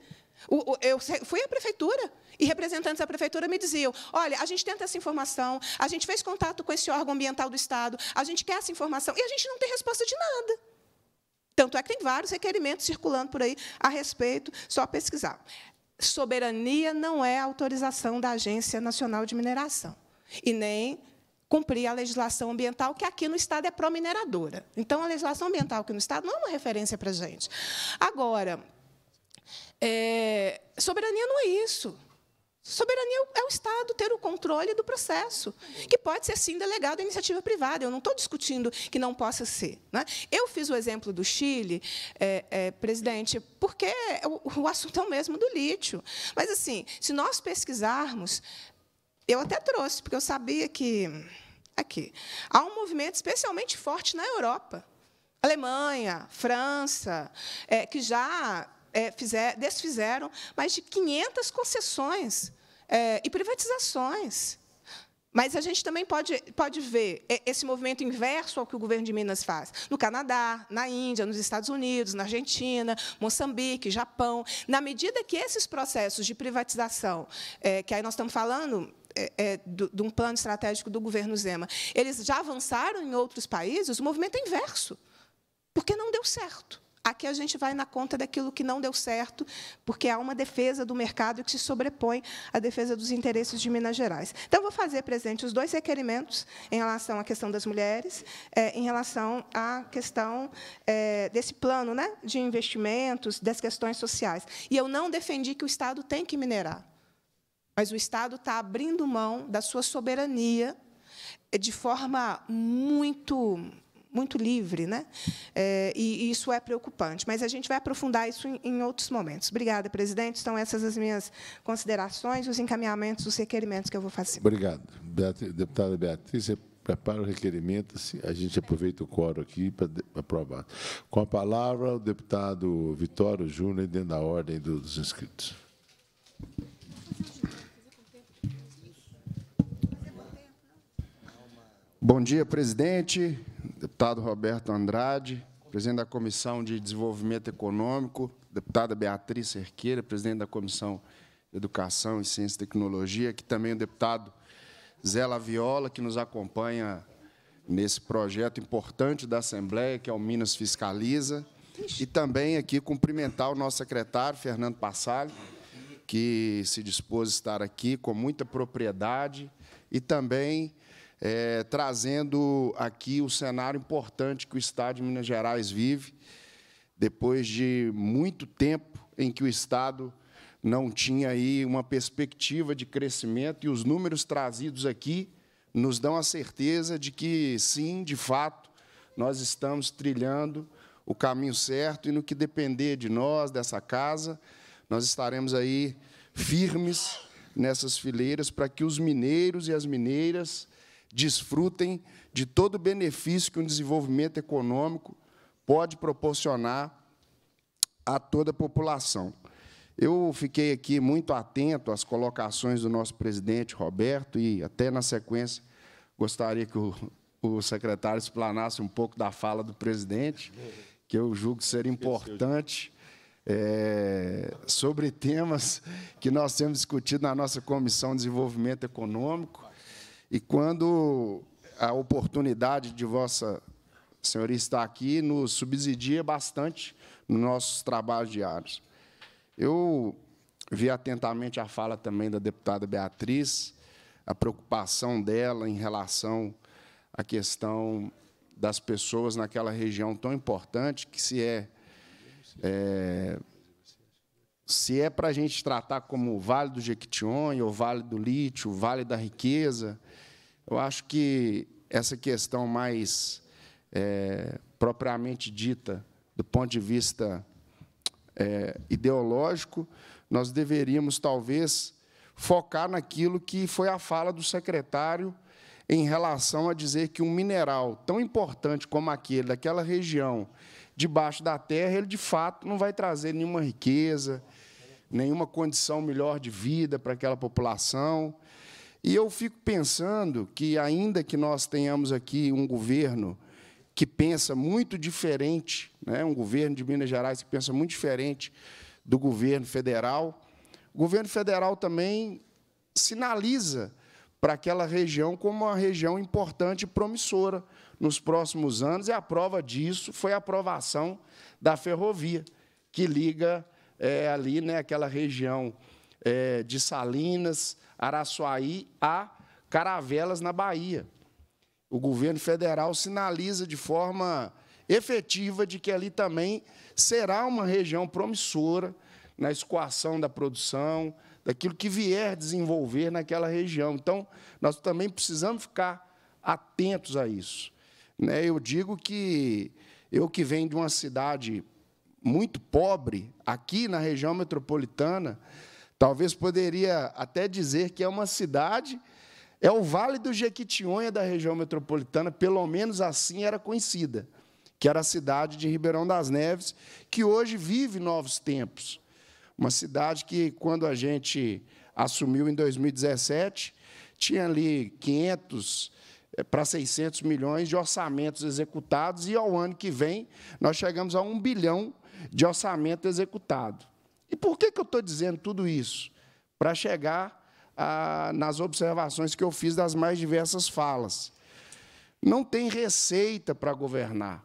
Eu fui à prefeitura e representantes da prefeitura me diziam: olha, a gente tenta essa informação, a gente fez contato com esse órgão ambiental do Estado, a gente quer essa informação e a gente não tem resposta de nada. Tanto é que tem vários requerimentos circulando por aí a respeito, só pesquisar soberania não é autorização da Agência Nacional de Mineração, e nem cumprir a legislação ambiental, que aqui no Estado é pró-mineradora. Então, a legislação ambiental aqui no Estado não é uma referência para a gente. Agora, é, soberania não é isso. Soberania é, é o Estado ter o controle do processo, que pode ser sim delegado à iniciativa privada. Eu não estou discutindo que não possa ser. Né? Eu fiz o exemplo do Chile, é, é, presidente, porque o, o assunto é o mesmo do lítio. Mas, assim, se nós pesquisarmos, eu até trouxe, porque eu sabia que. Aqui. Há um movimento especialmente forte na Europa. Alemanha, França, é, que já é, fizer, desfizeram mais de 500 concessões é, e privatizações. Mas a gente também pode, pode ver esse movimento inverso ao que o governo de Minas faz. No Canadá, na Índia, nos Estados Unidos, na Argentina, Moçambique, Japão. Na medida que esses processos de privatização, é, que aí nós estamos falando é, é, do, de um plano estratégico do governo Zema, eles já avançaram em outros países, o movimento é inverso, porque não deu certo. Aqui a gente vai na conta daquilo que não deu certo, porque há uma defesa do mercado que se sobrepõe à defesa dos interesses de Minas Gerais. Então, vou fazer presente os dois requerimentos em relação à questão das mulheres, é, em relação à questão é, desse plano né, de investimentos, das questões sociais. E eu não defendi que o Estado tem que minerar, mas o Estado está abrindo mão da sua soberania de forma muito muito livre, né? É, e, isso é preocupante. Mas a gente vai aprofundar isso em, em outros momentos. Obrigada, presidente. Então, essas as minhas considerações, os encaminhamentos, os requerimentos que eu vou fazer. Obrigado. deputada Beatriz, prepara o requerimento, a gente aproveita o coro aqui para aprovar. Com a palavra, o deputado Vitório Júnior, dentro da ordem dos inscritos. Bom dia, presidente, deputado Roberto Andrade, presidente da Comissão de Desenvolvimento Econômico, deputada Beatriz Cerqueira, presidente da Comissão de Educação e Ciência e Tecnologia, que também o deputado Zé Laviola, que nos acompanha nesse projeto importante da Assembleia, que é o Minas Fiscaliza, e também aqui cumprimentar o nosso secretário, Fernando Passalho, que se dispôs a estar aqui com muita propriedade, e também é, trazendo aqui o cenário importante que o Estado de Minas Gerais vive, depois de muito tempo em que o Estado não tinha aí uma perspectiva de crescimento, e os números trazidos aqui nos dão a certeza de que, sim, de fato, nós estamos trilhando o caminho certo e no que depender de nós, dessa casa, nós estaremos aí firmes nessas fileiras para que os mineiros e as mineiras desfrutem de todo o benefício que um desenvolvimento econômico pode proporcionar a toda a população. Eu fiquei aqui muito atento às colocações do nosso presidente Roberto e até na sequência gostaria que o, o secretário explanasse um pouco da fala do presidente, que eu julgo ser importante. É, sobre temas que nós temos discutido na nossa Comissão de Desenvolvimento Econômico, e quando a oportunidade de Vossa Senhoria estar aqui nos subsidia bastante nos nossos trabalhos diários. Eu vi atentamente a fala também da deputada Beatriz, a preocupação dela em relação à questão das pessoas naquela região tão importante que se é, é se é para a gente tratar como o Vale do Jequitinhonha, o Vale do Lítio, o Vale da Riqueza, eu acho que essa questão mais é, propriamente dita, do ponto de vista é, ideológico, nós deveríamos, talvez, focar naquilo que foi a fala do secretário em relação a dizer que um mineral tão importante como aquele daquela região, debaixo da terra, ele, de fato, não vai trazer nenhuma riqueza, nenhuma condição melhor de vida para aquela população. E eu fico pensando que, ainda que nós tenhamos aqui um governo que pensa muito diferente, né, um governo de Minas Gerais que pensa muito diferente do governo federal, o governo federal também sinaliza para aquela região como uma região importante e promissora nos próximos anos, e a prova disso foi a aprovação da ferrovia que liga é, ali, né, aquela região é, de Salinas, Araçuaí, a Caravelas, na Bahia. O governo federal sinaliza de forma efetiva de que ali também será uma região promissora na escoação da produção, daquilo que vier desenvolver naquela região. Então, nós também precisamos ficar atentos a isso. Né? Eu digo que eu que venho de uma cidade muito pobre aqui na região metropolitana, talvez poderia até dizer que é uma cidade, é o Vale do Jequitinhonha da região metropolitana, pelo menos assim era conhecida, que era a cidade de Ribeirão das Neves, que hoje vive novos tempos. Uma cidade que, quando a gente assumiu em 2017, tinha ali 500 eh, para 600 milhões de orçamentos executados, e ao ano que vem nós chegamos a 1 bilhão de orçamento executado. E por que, que eu estou dizendo tudo isso? Para chegar a, nas observações que eu fiz das mais diversas falas. Não tem receita para governar,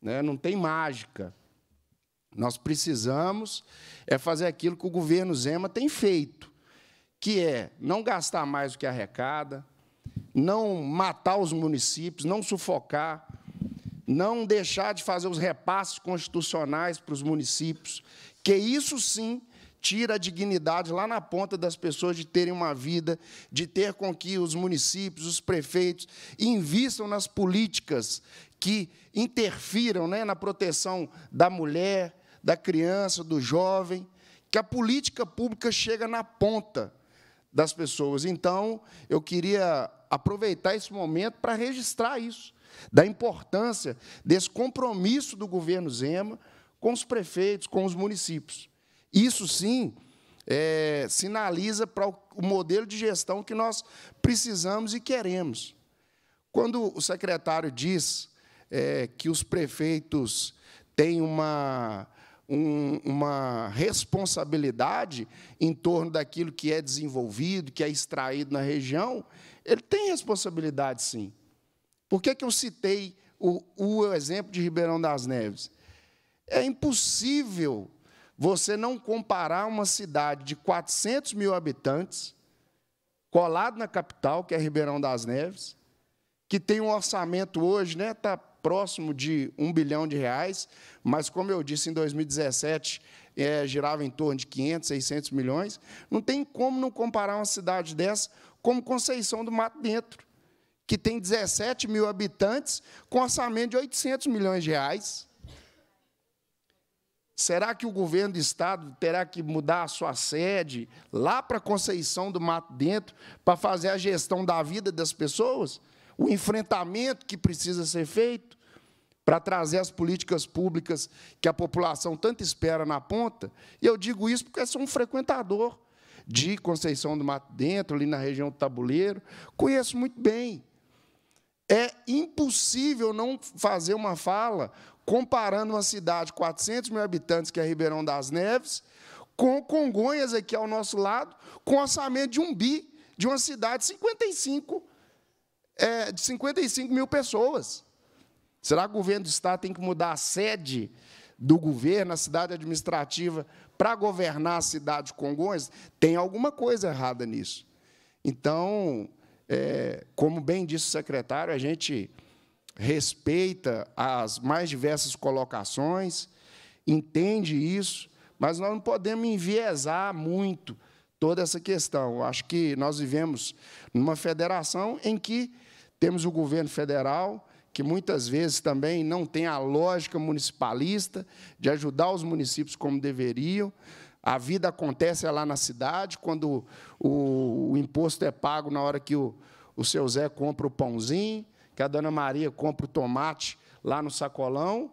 né? não tem mágica. Nós precisamos é fazer aquilo que o governo Zema tem feito, que é não gastar mais do que arrecada, não matar os municípios, não sufocar, não deixar de fazer os repasses constitucionais para os municípios, que isso sim tira a dignidade lá na ponta das pessoas de terem uma vida, de ter com que os municípios, os prefeitos invistam nas políticas que interfiram né, na proteção da mulher, da criança, do jovem, que a política pública chega na ponta das pessoas. Então, eu queria aproveitar esse momento para registrar isso da importância desse compromisso do governo Zema com os prefeitos, com os municípios. Isso sim é, sinaliza para o modelo de gestão que nós precisamos e queremos. Quando o secretário diz é, que os prefeitos têm uma, um, uma responsabilidade em torno daquilo que é desenvolvido, que é extraído na região, ele tem responsabilidade, sim. Por que, que eu citei o, o exemplo de Ribeirão das Neves? É impossível você não comparar uma cidade de 400 mil habitantes, colado na capital, que é Ribeirão das Neves, que tem um orçamento hoje, né, tá próximo de um bilhão de reais, mas, como eu disse, em 2017 é, girava em torno de 500, 600 milhões. Não tem como não comparar uma cidade dessa como Conceição do Mato Dentro, que tem 17 mil habitantes, com orçamento de 800 milhões de reais. Será que o governo do Estado terá que mudar a sua sede lá para Conceição do Mato Dentro para fazer a gestão da vida das pessoas? O enfrentamento que precisa ser feito para trazer as políticas públicas que a população tanto espera na ponta? E eu digo isso porque sou um frequentador de Conceição do Mato Dentro, ali na região do Tabuleiro, conheço muito bem. É impossível não fazer uma fala comparando uma cidade de 400 mil habitantes, que é Ribeirão das Neves, com Congonhas aqui ao nosso lado, com orçamento de um bi, de uma cidade de 55, é, de 55 mil pessoas. Será que o governo do Estado tem que mudar a sede do governo, a cidade administrativa, para governar a cidade de Congonhas? Tem alguma coisa errada nisso. Então, é, como bem disse o secretário, a gente respeita as mais diversas colocações, entende isso, mas nós não podemos enviesar muito toda essa questão. acho que nós vivemos numa federação em que temos o governo federal, que muitas vezes também não tem a lógica municipalista de ajudar os municípios como deveriam. A vida acontece lá na cidade, quando o, o imposto é pago na hora que o, o seu Zé compra o pãozinho, que a dona Maria compra o tomate lá no sacolão.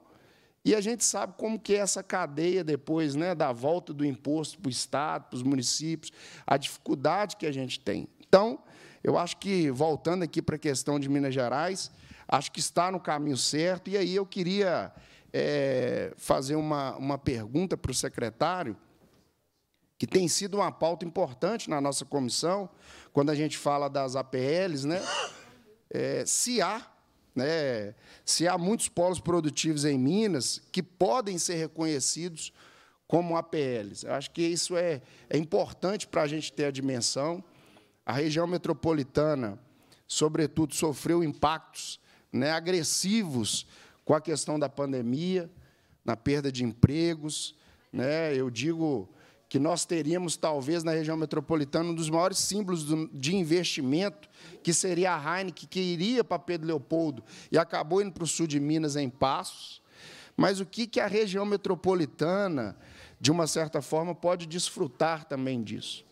E a gente sabe como que é essa cadeia depois, né, da volta do imposto para o Estado, para os municípios, a dificuldade que a gente tem. Então, eu acho que, voltando aqui para a questão de Minas Gerais, acho que está no caminho certo. E aí eu queria é, fazer uma, uma pergunta para o secretário que tem sido uma pauta importante na nossa comissão, quando a gente fala das APLs, né? É, se há né, se há muitos polos produtivos em Minas que podem ser reconhecidos como APLs. Eu acho que isso é, é importante para a gente ter a dimensão. A região metropolitana, sobretudo, sofreu impactos né, agressivos com a questão da pandemia, na perda de empregos. Né, eu digo que nós teríamos, talvez, na região metropolitana, um dos maiores símbolos de investimento, que seria a Heineken, que iria para Pedro Leopoldo e acabou indo para o sul de Minas, em Passos. Mas o que, que a região metropolitana, de uma certa forma, pode desfrutar também disso?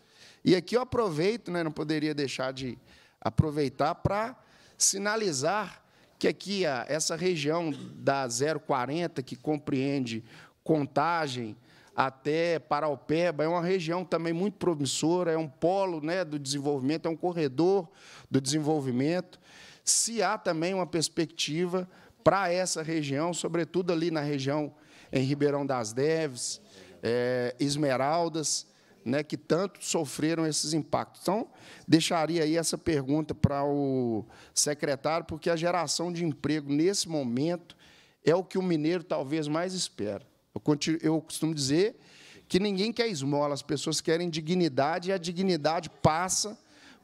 E aqui eu aproveito, né, não poderia deixar de aproveitar para sinalizar que aqui essa região da 040, que compreende Contagem, até Paraupeba, é uma região também muito promissora, é um polo né, do desenvolvimento, é um corredor do desenvolvimento. Se há também uma perspectiva para essa região, sobretudo ali na região em Ribeirão das Deves, é, Esmeraldas, né, que tanto sofreram esses impactos. Então, deixaria aí essa pergunta para o secretário, porque a geração de emprego nesse momento é o que o mineiro talvez mais espera. Eu, continuo, eu costumo dizer que ninguém quer esmola, as pessoas querem dignidade e a dignidade passa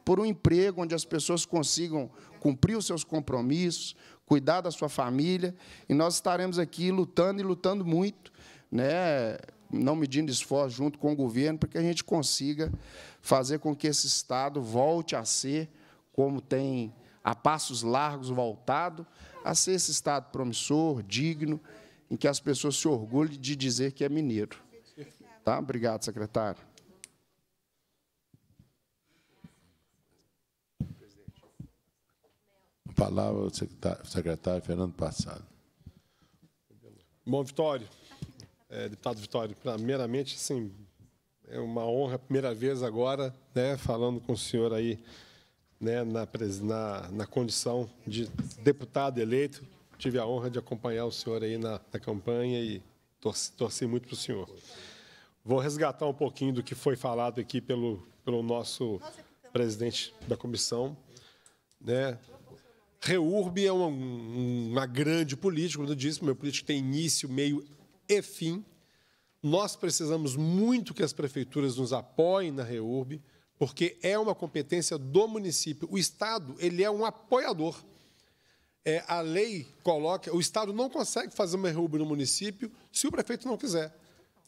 por um emprego onde as pessoas consigam cumprir os seus compromissos, cuidar da sua família, e nós estaremos aqui lutando e lutando muito, né, não medindo esforço junto com o governo, para que a gente consiga fazer com que esse Estado volte a ser, como tem a passos largos voltado, a ser esse Estado promissor, digno em que as pessoas se orgulhem de dizer que é mineiro. Tá? Obrigado, secretário. A palavra ao secretário, secretário Fernando Passado. Bom, Vitório, é, deputado Vitório, primeiramente, sim, é uma honra, primeira vez agora, né, falando com o senhor aí, né, na, na, na condição de deputado eleito, tive a honra de acompanhar o senhor aí na, na campanha e torci, torci muito para o senhor. Vou resgatar um pouquinho do que foi falado aqui pelo, pelo nosso presidente da comissão. Né? Reurb é uma, uma grande política, como eu disse, meu político tem início, meio e fim. Nós precisamos muito que as prefeituras nos apoiem na Reurb, porque é uma competência do município. O Estado ele é um apoiador é, a lei coloca, o Estado não consegue fazer uma reúbe no município se o prefeito não quiser,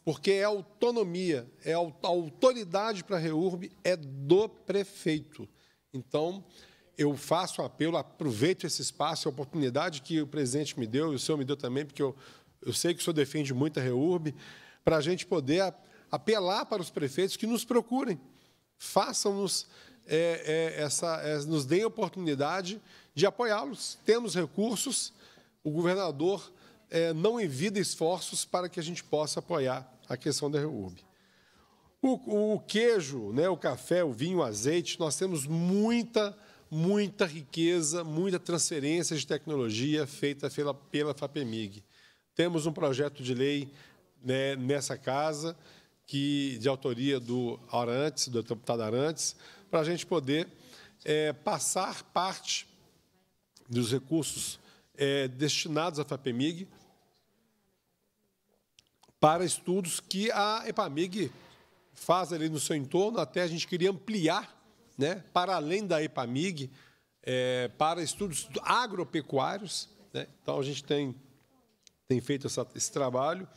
porque é autonomia, é a autoridade para a reúbe é do prefeito. Então, eu faço apelo, aproveito esse espaço, a oportunidade que o presidente me deu, e o senhor me deu também, porque eu, eu sei que o senhor defende muito a reúbe, para a gente poder apelar para os prefeitos que nos procurem, façam-nos é, é, essa, é, nos deem oportunidade de apoiá-los. Temos recursos, o governador é, não envida esforços para que a gente possa apoiar a questão da REURB. O, o, queijo, né, o café, o vinho, o azeite, nós temos muita, muita riqueza, muita transferência de tecnologia feita pela, pela FAPEMIG. Temos um projeto de lei né, nessa casa, que de autoria do Arantes, do deputado Arantes, para a gente poder é, passar parte dos recursos é, destinados à FAPEMIG para estudos que a EPAMIG faz ali no seu entorno, até a gente queria ampliar né, para além da EPAMIG, é, para estudos agropecuários. Né? Então, a gente tem, tem feito essa, esse trabalho.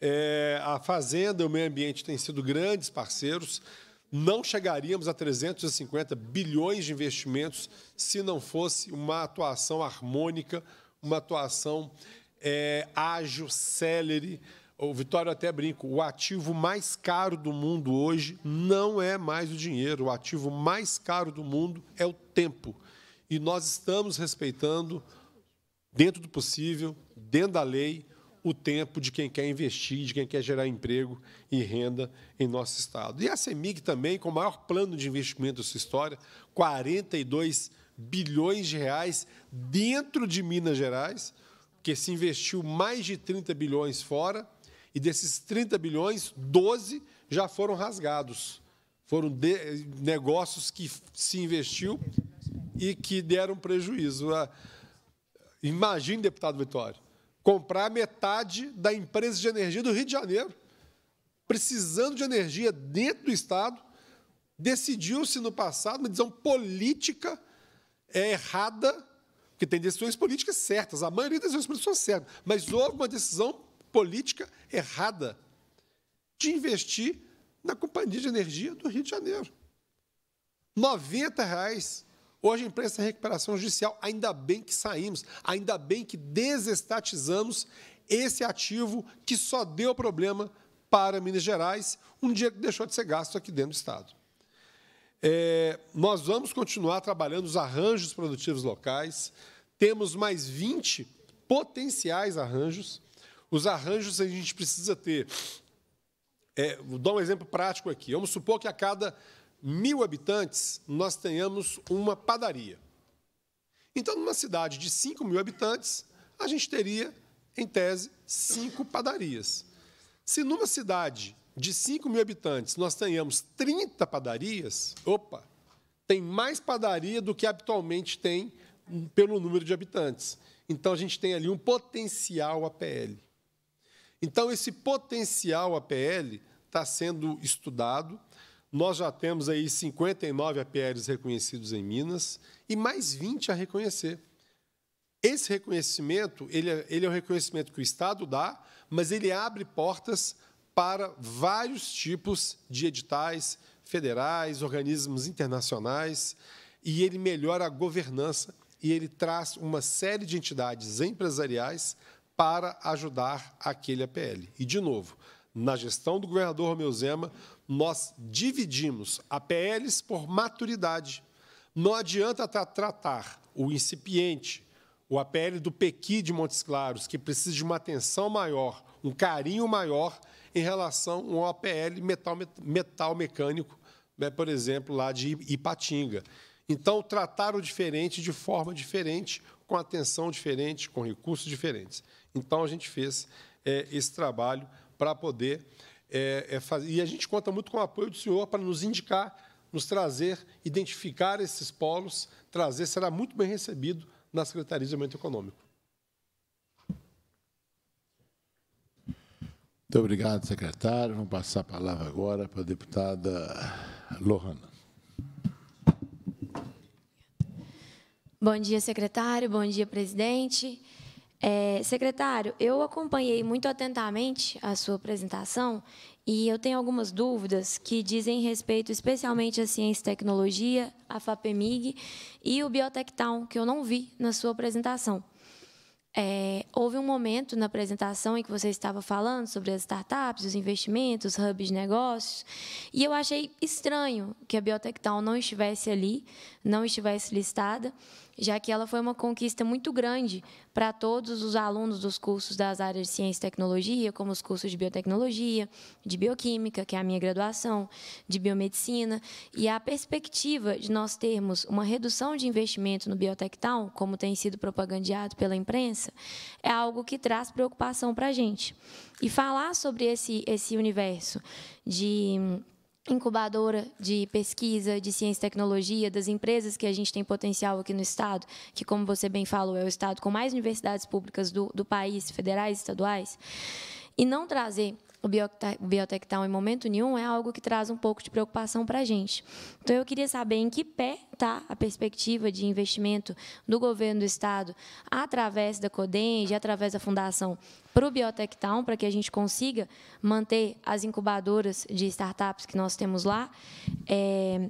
É, a Fazenda e o Meio Ambiente têm sido grandes parceiros não chegaríamos a 350 bilhões de investimentos se não fosse uma atuação harmônica, uma atuação é, ágil, célere. O Vitório até brinco, o ativo mais caro do mundo hoje não é mais o dinheiro, o ativo mais caro do mundo é o tempo. E nós estamos respeitando, dentro do possível, dentro da lei, o tempo de quem quer investir, de quem quer gerar emprego e renda em nosso Estado. E a CEMIG também, com o maior plano de investimento da sua história, 42 bilhões de reais dentro de Minas Gerais, que se investiu mais de 30 bilhões fora, e desses 30 bilhões, 12 já foram rasgados. Foram negócios que se investiu e que deram prejuízo. Ah, imagine, deputado Vitório, comprar metade da empresa de energia do Rio de Janeiro, precisando de energia dentro do Estado, decidiu-se no passado uma decisão política é errada, porque tem decisões políticas certas, a maioria das decisões políticas são certas, mas houve uma decisão política errada de investir na companhia de energia do Rio de Janeiro. R$ 90 reais Hoje a imprensa recuperação judicial. Ainda bem que saímos, ainda bem que desestatizamos esse ativo que só deu problema para Minas Gerais, um dia que deixou de ser gasto aqui dentro do Estado. É, nós vamos continuar trabalhando os arranjos produtivos locais, temos mais 20 potenciais arranjos. Os arranjos a gente precisa ter. É, vou dar um exemplo prático aqui. Vamos supor que a cada mil habitantes, nós tenhamos uma padaria. Então, numa cidade de 5 mil habitantes, a gente teria, em tese, cinco padarias. Se numa cidade de 5 mil habitantes nós tenhamos 30 padarias, opa, tem mais padaria do que habitualmente tem hum, pelo número de habitantes. Então, a gente tem ali um potencial APL. Então, esse potencial APL está sendo estudado nós já temos aí 59 APLs reconhecidos em Minas e mais 20 a reconhecer. Esse reconhecimento, ele é, ele é um reconhecimento que o Estado dá, mas ele abre portas para vários tipos de editais federais, organismos internacionais, e ele melhora a governança e ele traz uma série de entidades empresariais para ajudar aquele APL. E, de novo, na gestão do governador Romeu Zema, nós dividimos APLs por maturidade. Não adianta tra tratar o incipiente, o APL do Pequi de Montes Claros, que precisa de uma atenção maior, um carinho maior em relação ao APL metal, metal mecânico, né, por exemplo, lá de Ipatinga. Então, tratar o diferente de forma diferente, com atenção diferente, com recursos diferentes. Então, a gente fez é, esse trabalho para poder é, é E a gente conta muito com o apoio do senhor para nos indicar, nos trazer, identificar esses polos, trazer, será muito bem recebido na Secretaria de Desenvolvimento Econômico. Muito obrigado, secretário. Vamos passar a palavra agora para a deputada Lohana. Bom dia, secretário. Bom dia, presidente. É, secretário, eu acompanhei muito atentamente a sua apresentação e eu tenho algumas dúvidas que dizem respeito especialmente à ciência e tecnologia, à FAPEMIG e o Biotech Town, que eu não vi na sua apresentação. É, houve um momento na apresentação em que você estava falando sobre as startups, os investimentos, os hubs de negócios, e eu achei estranho que a Biotech Town não estivesse ali, não estivesse listada, já que ela foi uma conquista muito grande para todos os alunos dos cursos das áreas de ciência e tecnologia, como os cursos de biotecnologia, de bioquímica, que é a minha graduação, de biomedicina, e a perspectiva de nós termos uma redução de investimento no biotectal como tem sido propagandeado pela imprensa, é algo que traz preocupação para a gente. E falar sobre esse, esse universo de incubadora de pesquisa, de ciência e tecnologia, das empresas que a gente tem potencial aqui no Estado, que, como você bem falou, é o Estado com mais universidades públicas do, do país, federais e estaduais, e não trazer o Biotech Town em momento nenhum, é algo que traz um pouco de preocupação para a gente. Então, eu queria saber em que pé está a perspectiva de investimento do governo do Estado através da CODENG, através da Fundação para o Biotech Town, para que a gente consiga manter as incubadoras de startups que nós temos lá. É,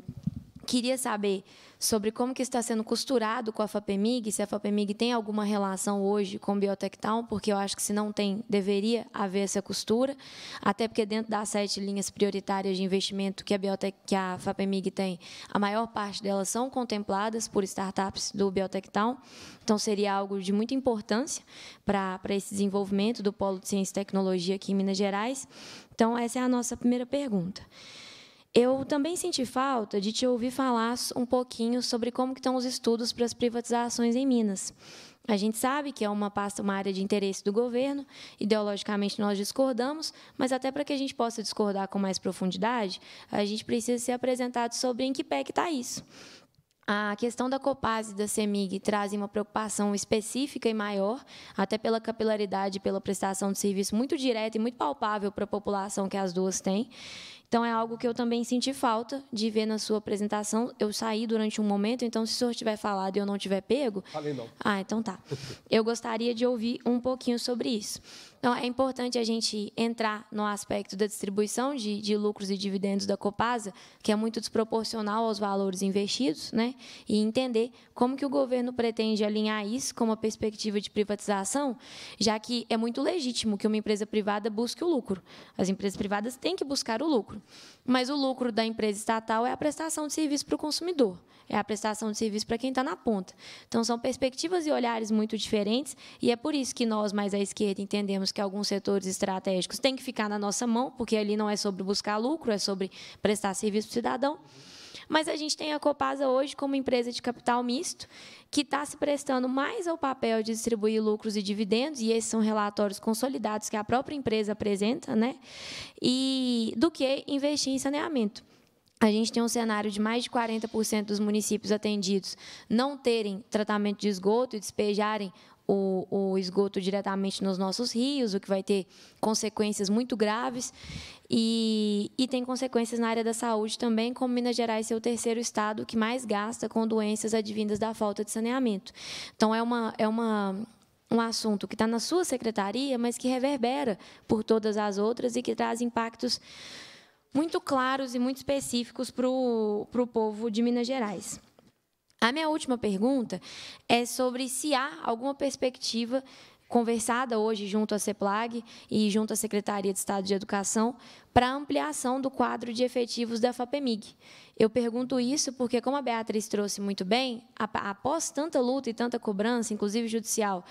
Queria saber sobre como que está sendo costurado com a FAPEMIG, se a FAPEMIG tem alguma relação hoje com Biotech Town, porque eu acho que se não tem, deveria haver essa costura, até porque dentro das sete linhas prioritárias de investimento que a, Biotech, que a FAPEMIG tem, a maior parte delas são contempladas por startups do Biotech Town, então seria algo de muita importância para, para esse desenvolvimento do Polo de Ciência e Tecnologia aqui em Minas Gerais. Então, essa é a nossa primeira pergunta. Eu também senti falta de te ouvir falar um pouquinho sobre como estão os estudos para as privatizações em Minas. A gente sabe que é uma pasta, uma área de interesse do governo, ideologicamente nós discordamos, mas até para que a gente possa discordar com mais profundidade, a gente precisa ser apresentado sobre em que pé que está isso. A questão da Copasa e da CEMIG trazem uma preocupação específica e maior, até pela capilaridade e pela prestação de serviço muito direta e muito palpável para a população que as duas têm. Então é algo que eu também senti falta de ver na sua apresentação. Eu saí durante um momento, então se o senhor tiver falado e eu não tiver pego. Falei não. Ah, então tá. Eu gostaria de ouvir um pouquinho sobre isso. Então, é importante a gente entrar no aspecto da distribuição de, de lucros e dividendos da Copasa, que é muito desproporcional aos valores investidos, né? e entender como que o governo pretende alinhar isso com uma perspectiva de privatização, já que é muito legítimo que uma empresa privada busque o lucro. As empresas privadas têm que buscar o lucro. Mas o lucro da empresa estatal é a prestação de serviço para o consumidor, é a prestação de serviço para quem está na ponta. Então, são perspectivas e olhares muito diferentes, e é por isso que nós, mais à esquerda, entendemos que alguns setores estratégicos têm que ficar na nossa mão, porque ali não é sobre buscar lucro, é sobre prestar serviço para o cidadão. Mas a gente tem a Copasa hoje como empresa de capital misto, que está se prestando mais ao papel de distribuir lucros e dividendos, e esses são relatórios consolidados que a própria empresa apresenta, né? e do que investir em saneamento. A gente tem um cenário de mais de 40% dos municípios atendidos não terem tratamento de esgoto e despejarem o, o, esgoto diretamente nos nossos rios, o que vai ter consequências muito graves. E, e tem consequências na área da saúde também, como Minas Gerais ser o terceiro estado que mais gasta com doenças advindas da falta de saneamento. Então, é uma, é uma um assunto que está na sua secretaria, mas que reverbera por todas as outras e que traz impactos muito claros e muito específicos para o, para o povo de Minas Gerais. A minha última pergunta é sobre se há alguma perspectiva conversada hoje junto à CEPLAG e junto à Secretaria de Estado de Educação para ampliação do quadro de efetivos da FAPEMIG. Eu pergunto isso porque, como a Beatriz trouxe muito bem, após tanta luta e tanta cobrança, inclusive judicial,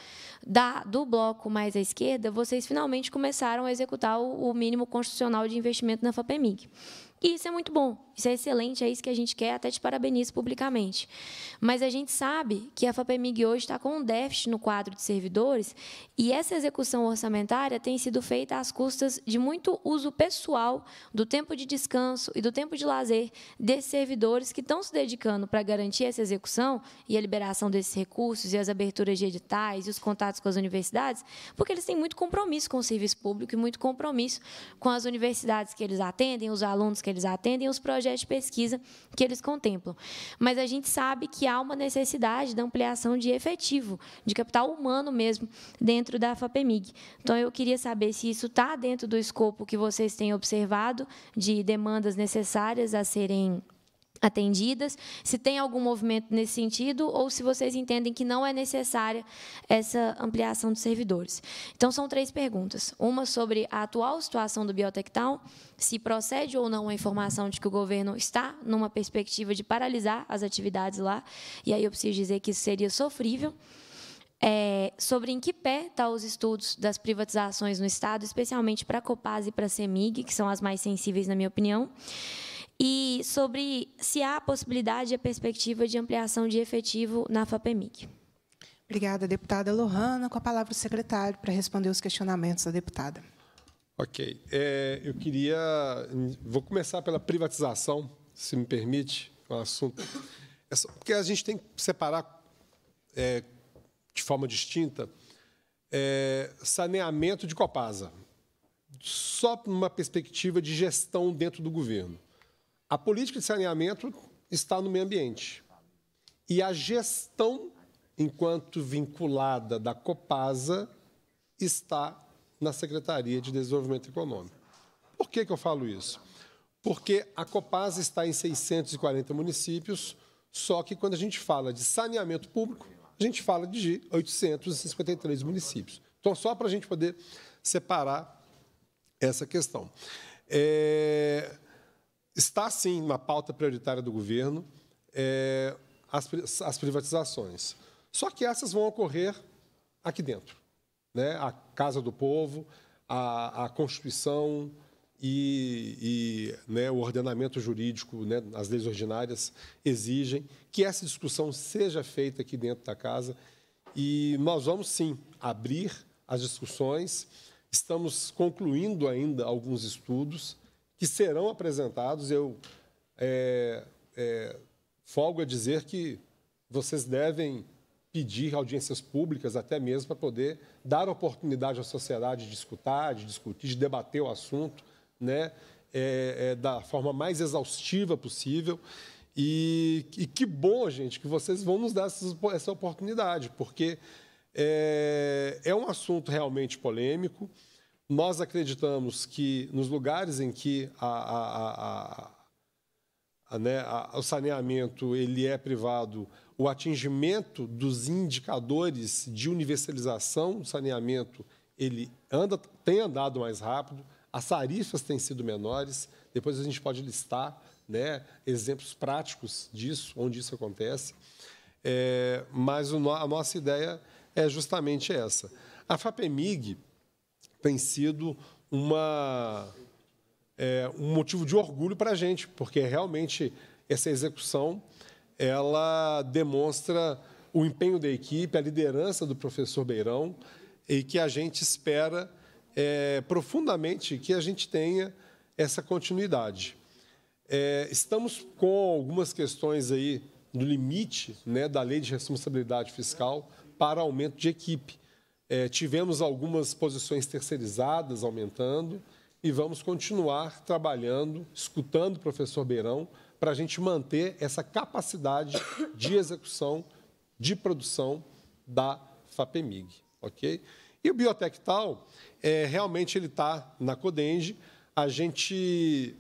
da, do bloco mais à esquerda, vocês finalmente começaram a executar o, o mínimo constitucional de investimento na FAPEMIG. E isso é muito bom, isso é excelente, é isso que a gente quer, até te parabenizo publicamente. Mas a gente sabe que a FAPEMIG hoje está com um déficit no quadro de servidores e essa execução orçamentária tem sido feita às custas de muito uso pessoal do tempo de descanso e do tempo de lazer desses servidores que estão se dedicando para garantir essa execução e a liberação desses recursos e as aberturas de editais e os contatos com as universidades, porque eles têm muito compromisso com o serviço público e muito compromisso com as universidades que eles atendem, os alunos que eles atendem, os projetos projeto de pesquisa que eles contemplam. Mas a gente sabe que há uma necessidade da ampliação de efetivo, de capital humano mesmo, dentro da FAPEMIG. Então, eu queria saber se isso está dentro do escopo que vocês têm observado de demandas necessárias a serem atendidas, se tem algum movimento nesse sentido ou se vocês entendem que não é necessária essa ampliação de servidores. Então, são três perguntas. Uma sobre a atual situação do Biotech Town, se procede ou não a informação de que o governo está numa perspectiva de paralisar as atividades lá, e aí eu preciso dizer que isso seria sofrível. É, sobre em que pé estão tá os estudos das privatizações no Estado, especialmente para a Copasa e para a CEMIG, que são as mais sensíveis, na minha opinião e sobre se há a possibilidade e a perspectiva de ampliação de efetivo na FAPEMIC. Obrigada, deputada Lohana. Com a palavra o secretário para responder os questionamentos da deputada. Ok. É, eu queria... Vou começar pela privatização, se me permite, o é assunto. É só, porque a gente tem que separar é, de forma distinta é, saneamento de Copasa, só numa perspectiva de gestão dentro do governo. A política de saneamento está no meio ambiente. E a gestão, enquanto vinculada da Copasa, está na Secretaria de Desenvolvimento Econômico. Por que, que eu falo isso? Porque a Copasa está em 640 municípios, só que quando a gente fala de saneamento público, a gente fala de 853 municípios. Então, só para a gente poder separar essa questão. É, Está, sim, na pauta prioritária do governo é, as, as privatizações. Só que essas vão ocorrer aqui dentro. Né? A Casa do Povo, a, a Constituição e, e né, o ordenamento jurídico, né, as leis ordinárias exigem que essa discussão seja feita aqui dentro da Casa. E nós vamos, sim, abrir as discussões. Estamos concluindo ainda alguns estudos que serão apresentados. Eu é, é, folgo a dizer que vocês devem pedir audiências públicas até mesmo para poder dar oportunidade à sociedade de escutar, de discutir, de debater o assunto, né, é, é, da forma mais exaustiva possível. E, e, que bom, gente, que vocês vão nos dar essas, essa oportunidade, porque é, é um assunto realmente polêmico. Nós acreditamos que nos lugares em que a, a, a, a né, o saneamento ele é privado, o atingimento dos indicadores de universalização do saneamento ele anda, tem andado mais rápido, as tarifas têm sido menores. Depois a gente pode listar né, exemplos práticos disso, onde isso acontece. É, mas o, a nossa ideia é justamente essa. A FAPEMIG, tem sido uma, é, um motivo de orgulho para a gente, porque realmente essa execução ela demonstra o empenho da equipe, a liderança do professor Beirão e que a gente espera é, profundamente que a gente tenha essa continuidade. É, estamos com algumas questões aí do limite né, da lei de responsabilidade fiscal para aumento de equipe. É, tivemos algumas posições terceirizadas aumentando e vamos continuar trabalhando, escutando o professor Beirão, para a gente manter essa capacidade de execução, de produção da FAPEMIG, ok? E o Biotectal, é, realmente ele está na Codenge, a gente,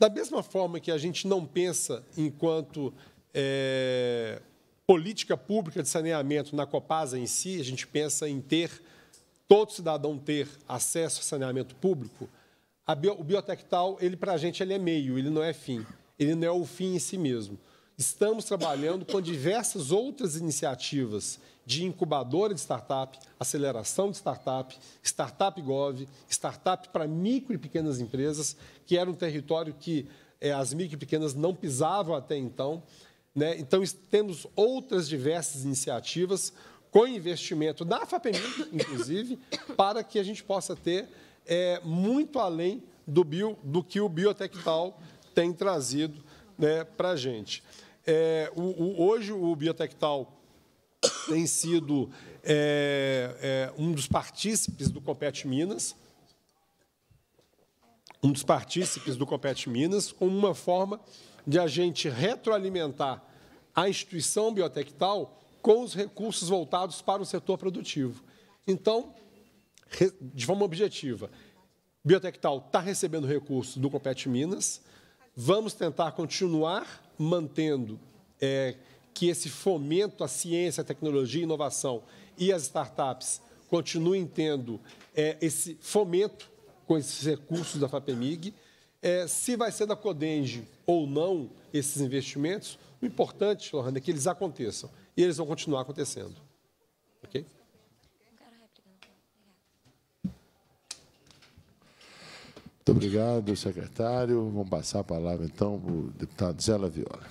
da mesma forma que a gente não pensa enquanto é, política pública de saneamento na Copasa em si, a gente pensa em ter, todo cidadão ter acesso a saneamento público, bio, o biotectal, ele para a gente, ele é meio, ele não é fim, ele não é o fim em si mesmo. Estamos trabalhando com diversas outras iniciativas de incubadora de startup, aceleração de startup, startup gov, startup para micro e pequenas empresas, que era um território que eh, as micro e pequenas não pisavam até então. Né? Então, temos outras diversas iniciativas com investimento da FAPEMIG, inclusive, para que a gente possa ter é, muito além do, bio, do que o Biotectal tem trazido né, para a gente. É, o, o, hoje, o Biotectal tem sido é, é, um dos partícipes do Compete Minas, um dos partícipes do Compete Minas, como uma forma de a gente retroalimentar a instituição biotectal com os recursos voltados para o setor produtivo. Então, de forma objetiva, Biotectal está recebendo recursos do Compete Minas, vamos tentar continuar mantendo é, que esse fomento à ciência, à tecnologia inovação e às startups continuem tendo é, esse fomento com esses recursos da FAPEMIG, é, se vai ser da Codenge ou não esses investimentos, o importante, Lohane, é que eles aconteçam. E eles vão continuar acontecendo. Ok? Muito obrigado, secretário. Vamos passar a palavra, então, para o deputado Zé Laviola.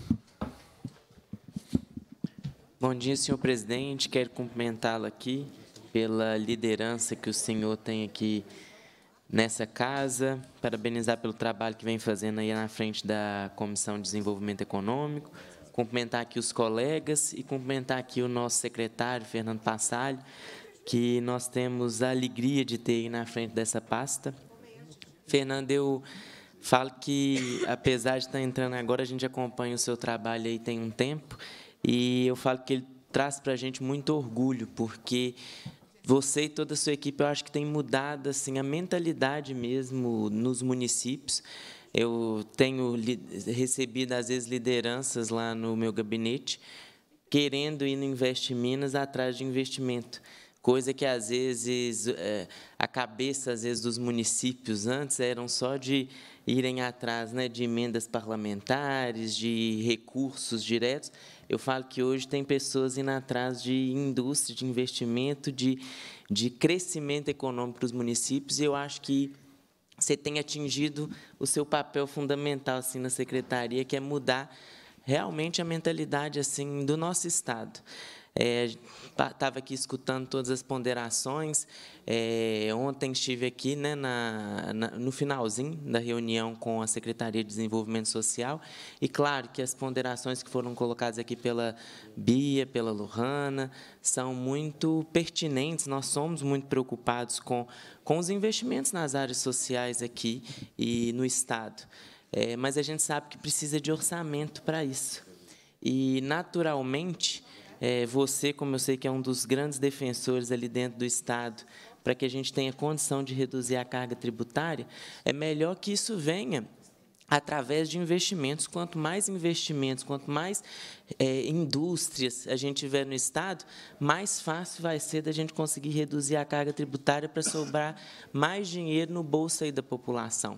Bom dia, senhor presidente. Quero cumprimentá-lo aqui pela liderança que o senhor tem aqui nessa casa, parabenizar pelo trabalho que vem fazendo aí na frente da Comissão de Desenvolvimento Econômico, cumprimentar aqui os colegas e cumprimentar aqui o nosso secretário, Fernando Passalho, que nós temos a alegria de ter aí na frente dessa pasta. Fernando, eu falo que, apesar de estar entrando agora, a gente acompanha o seu trabalho aí tem um tempo, e eu falo que ele traz para a gente muito orgulho, porque você e toda a sua equipe, eu acho que tem mudado assim a mentalidade mesmo nos municípios. Eu tenho recebido às vezes lideranças lá no meu gabinete querendo ir no Invest Minas atrás de investimento, coisa que às vezes é, a cabeça às vezes dos municípios antes eram só de irem atrás, né, de emendas parlamentares, de recursos diretos eu falo que hoje tem pessoas indo atrás de indústria, de investimento, de, de crescimento econômico para os municípios, e eu acho que você tem atingido o seu papel fundamental assim na secretaria, que é mudar realmente a mentalidade assim do nosso estado. Estava é, aqui escutando todas as ponderações. É, ontem estive aqui né, na, na, no finalzinho da reunião com a Secretaria de Desenvolvimento Social. E, claro, que as ponderações que foram colocadas aqui pela Bia, pela Luhana, são muito pertinentes. Nós somos muito preocupados com, com os investimentos nas áreas sociais aqui e no Estado. É, mas a gente sabe que precisa de orçamento para isso. E, naturalmente, é, você, como eu sei que é um dos grandes defensores ali dentro do Estado, para que a gente tenha condição de reduzir a carga tributária, é melhor que isso venha através de investimentos. Quanto mais investimentos, quanto mais é, indústrias a gente tiver no Estado, mais fácil vai ser da gente conseguir reduzir a carga tributária para sobrar mais dinheiro no bolso aí da população.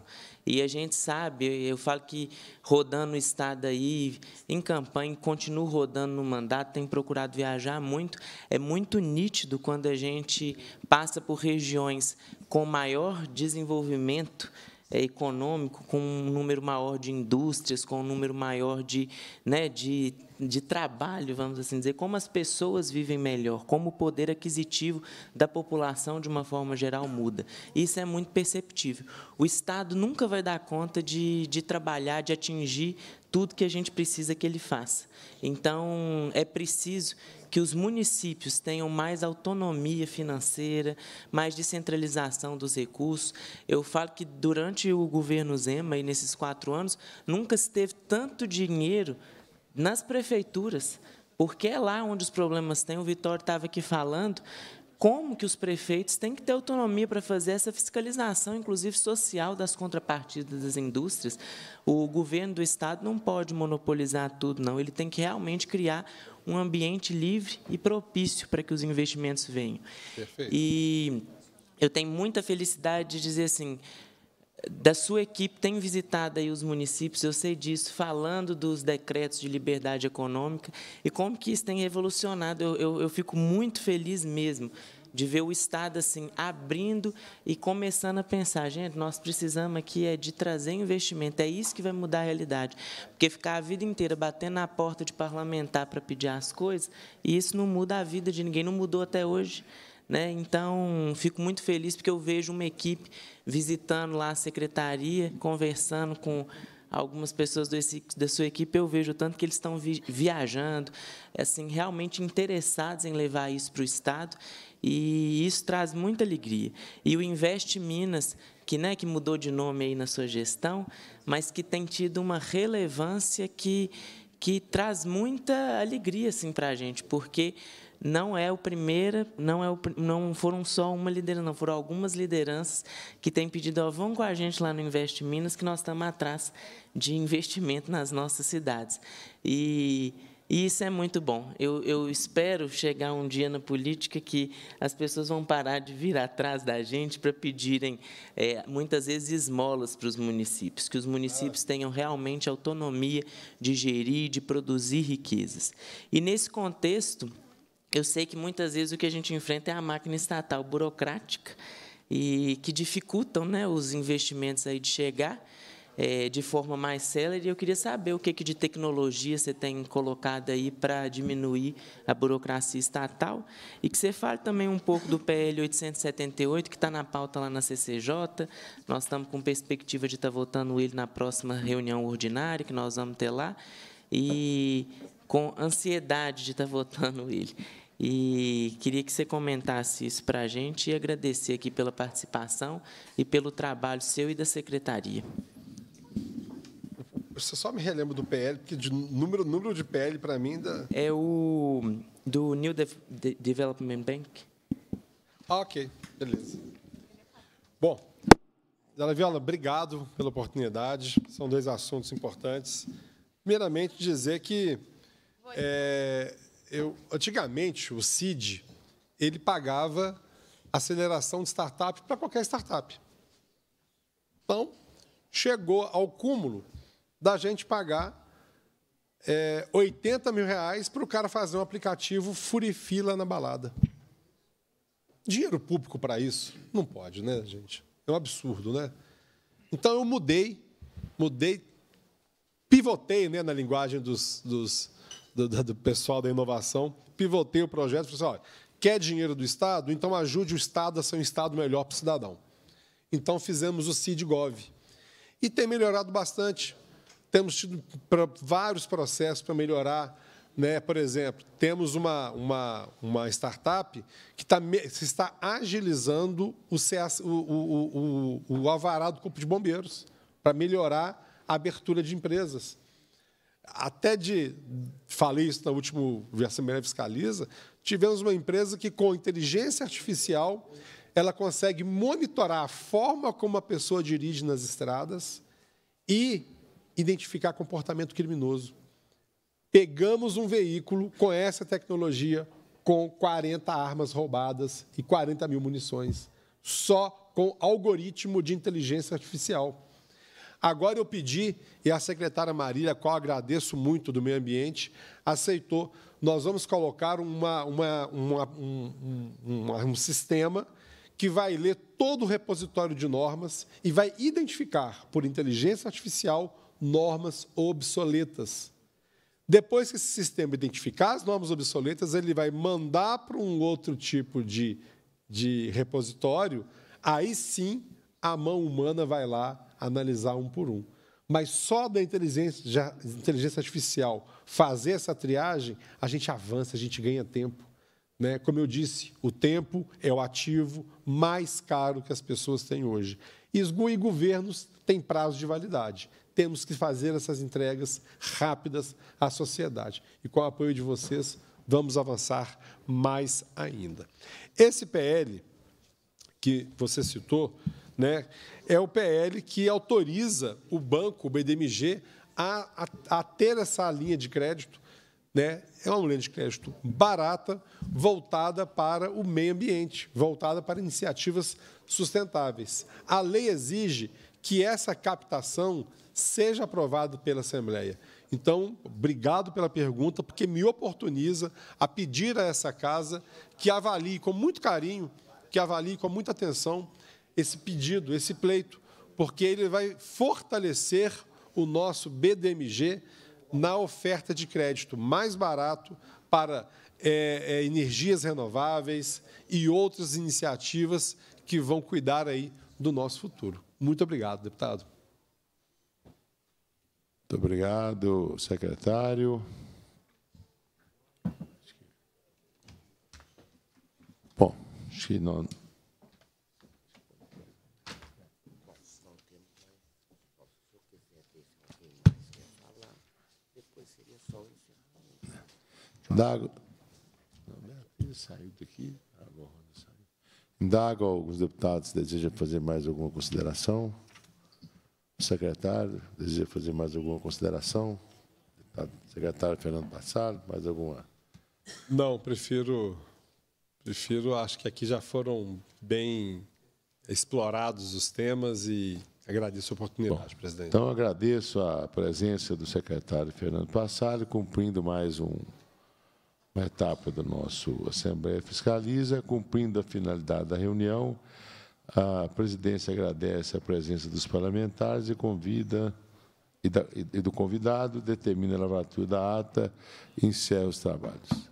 E a gente sabe, eu falo que rodando o estado aí, em campanha, continuo rodando no mandato, tenho procurado viajar muito. É muito nítido quando a gente passa por regiões com maior desenvolvimento é, econômico, com um número maior de indústrias, com um número maior de, né, de, de trabalho, vamos assim dizer, como as pessoas vivem melhor, como o poder aquisitivo da população, de uma forma geral, muda. Isso é muito perceptível. O Estado nunca vai dar conta de, de trabalhar, de atingir tudo que a gente precisa que ele faça. Então, é preciso que os municípios tenham mais autonomia financeira, mais descentralização dos recursos. Eu falo que, durante o governo Zema, e nesses quatro anos, nunca se teve tanto dinheiro nas prefeituras, porque é lá onde os problemas têm. O Vitório estava aqui falando como que os prefeitos têm que ter autonomia para fazer essa fiscalização, inclusive social, das contrapartidas das indústrias. O governo do Estado não pode monopolizar tudo, não. Ele tem que realmente criar um ambiente livre e propício para que os investimentos venham. Perfeito. E eu tenho muita felicidade de dizer assim, da sua equipe tem visitado aí os municípios, eu sei disso, falando dos decretos de liberdade econômica e como que isso tem revolucionado. Eu, eu, eu fico muito feliz mesmo de ver o Estado assim abrindo e começando a pensar, gente, nós precisamos aqui é de trazer investimento, é isso que vai mudar a realidade. Porque ficar a vida inteira batendo na porta de parlamentar para pedir as coisas, isso não muda a vida de ninguém, não mudou até hoje. Né? Então, fico muito feliz porque eu vejo uma equipe visitando lá a secretaria, conversando com algumas pessoas desse, da sua equipe, eu vejo tanto que eles estão viajando, assim, realmente interessados em levar isso para o Estado. E isso traz muita alegria. E o Investe Minas, que, né, que mudou de nome aí na sua gestão, mas que tem tido uma relevância que, que traz muita alegria assim, para a gente, porque não é o primeira, não é o, não foram só uma liderança, não foram algumas lideranças que têm pedido, vão com a gente lá no Investe Minas, que nós estamos atrás de investimento nas nossas cidades. E e isso é muito bom. Eu, eu, espero chegar um dia na política que as pessoas vão parar de vir atrás da gente para pedirem, é, muitas vezes, esmolas para os municípios, que os municípios tenham realmente autonomia de gerir, de produzir riquezas. E, nesse contexto, eu sei que muitas vezes o que a gente enfrenta é a máquina estatal burocrática, e que dificultam né, os investimentos aí de chegar é, de forma mais célere. Eu queria saber o que, que de tecnologia você tem colocado aí para diminuir a burocracia estatal e que você fale também um pouco do PL 878, que está na pauta lá na CCJ. Nós estamos com perspectiva de estar tá votando ele na próxima reunião ordinária, que nós vamos ter lá, e com ansiedade de estar tá votando ele. E queria que você comentasse isso para a gente e agradecer aqui pela participação e pelo trabalho seu e da secretaria. Você só me relembra do PL, porque de número, número de PL para mim É o do New De De Development Bank. Ah, ok, beleza. Bom, Dela Viola, obrigado pela oportunidade. São dois assuntos importantes. Primeiramente, dizer que é, eu, antigamente o CID ele pagava aceleração de startup para qualquer startup. Então, chegou ao cúmulo da gente pagar é, 80 mil reais para o cara fazer um aplicativo furifila na balada. Dinheiro público para isso? Não pode, né, gente? É um absurdo, né? Então eu mudei, mudei, pivotei né, na linguagem dos, dos do, do, pessoal da inovação, pivotei o projeto e falei assim: olha, quer dinheiro do Estado? Então ajude o Estado a ser um Estado melhor para o cidadão. Então fizemos o CIDGOV. E tem melhorado bastante. Temos tido vários processos para melhorar. Né? Por exemplo, temos uma, uma, uma startup que está, se está agilizando o, CS, o, o, o, o alvará do Corpo de Bombeiros para melhorar a abertura de empresas. Até de. Falei isso na última Assembleia Fiscaliza. Tivemos uma empresa que, com inteligência artificial, ela consegue monitorar a forma como a pessoa dirige nas estradas e identificar comportamento criminoso. Pegamos um veículo com essa tecnologia, com 40 armas roubadas e 40 mil munições, só com algoritmo de inteligência artificial. Agora eu pedi, e a secretária Marília, a qual agradeço muito do meio ambiente, aceitou. Nós vamos colocar uma, uma, uma, um, um, um, sistema que vai ler todo o repositório de normas e vai identificar, por inteligência artificial, normas obsoletas. Depois que esse sistema identificar as normas obsoletas, ele vai mandar para um outro tipo de, de repositório, aí sim a mão humana vai lá analisar um por um. Mas só da inteligência, já, inteligência artificial fazer essa triagem, a gente avança, a gente ganha tempo. Né? Como eu disse, o tempo é o ativo mais caro que as pessoas têm hoje. E governos têm prazo de validade temos que fazer essas entregas rápidas à sociedade. E com o apoio de vocês, vamos avançar mais ainda. Esse PL que você citou, né, é o PL que autoriza o banco, o BDMG, a, a, a ter essa linha de crédito. Né? É uma linha de crédito barata, voltada para o meio ambiente, voltada para iniciativas sustentáveis. A lei exige que essa captação seja aprovado pela Assembleia. Então, obrigado pela pergunta, porque me oportuniza a pedir a essa casa que avalie com muito carinho, que avalie com muita atenção esse pedido, esse pleito, porque ele vai fortalecer o nosso BDMG na oferta de crédito mais barato para é, é, energias renováveis e outras iniciativas que vão cuidar aí do nosso futuro. Muito obrigado, deputado. Muito obrigado, secretário. Bom, acho que não. Indago. saiu daqui. Indago, alguns deputados desejam fazer mais alguma consideração secretário, deseja fazer mais alguma consideração? Secretário Fernando Passado, mais alguma? Não, prefiro, prefiro. Acho que aqui já foram bem explorados os temas e agradeço a oportunidade, Bom, presidente. Então, agradeço a presença do secretário Fernando Passado, cumprindo mais um, uma etapa do nosso Assembleia Fiscaliza, cumprindo a finalidade da reunião. A presidência agradece a presença dos parlamentares e convida e, da, e do convidado, determina a lavratura da ata e encerra os trabalhos.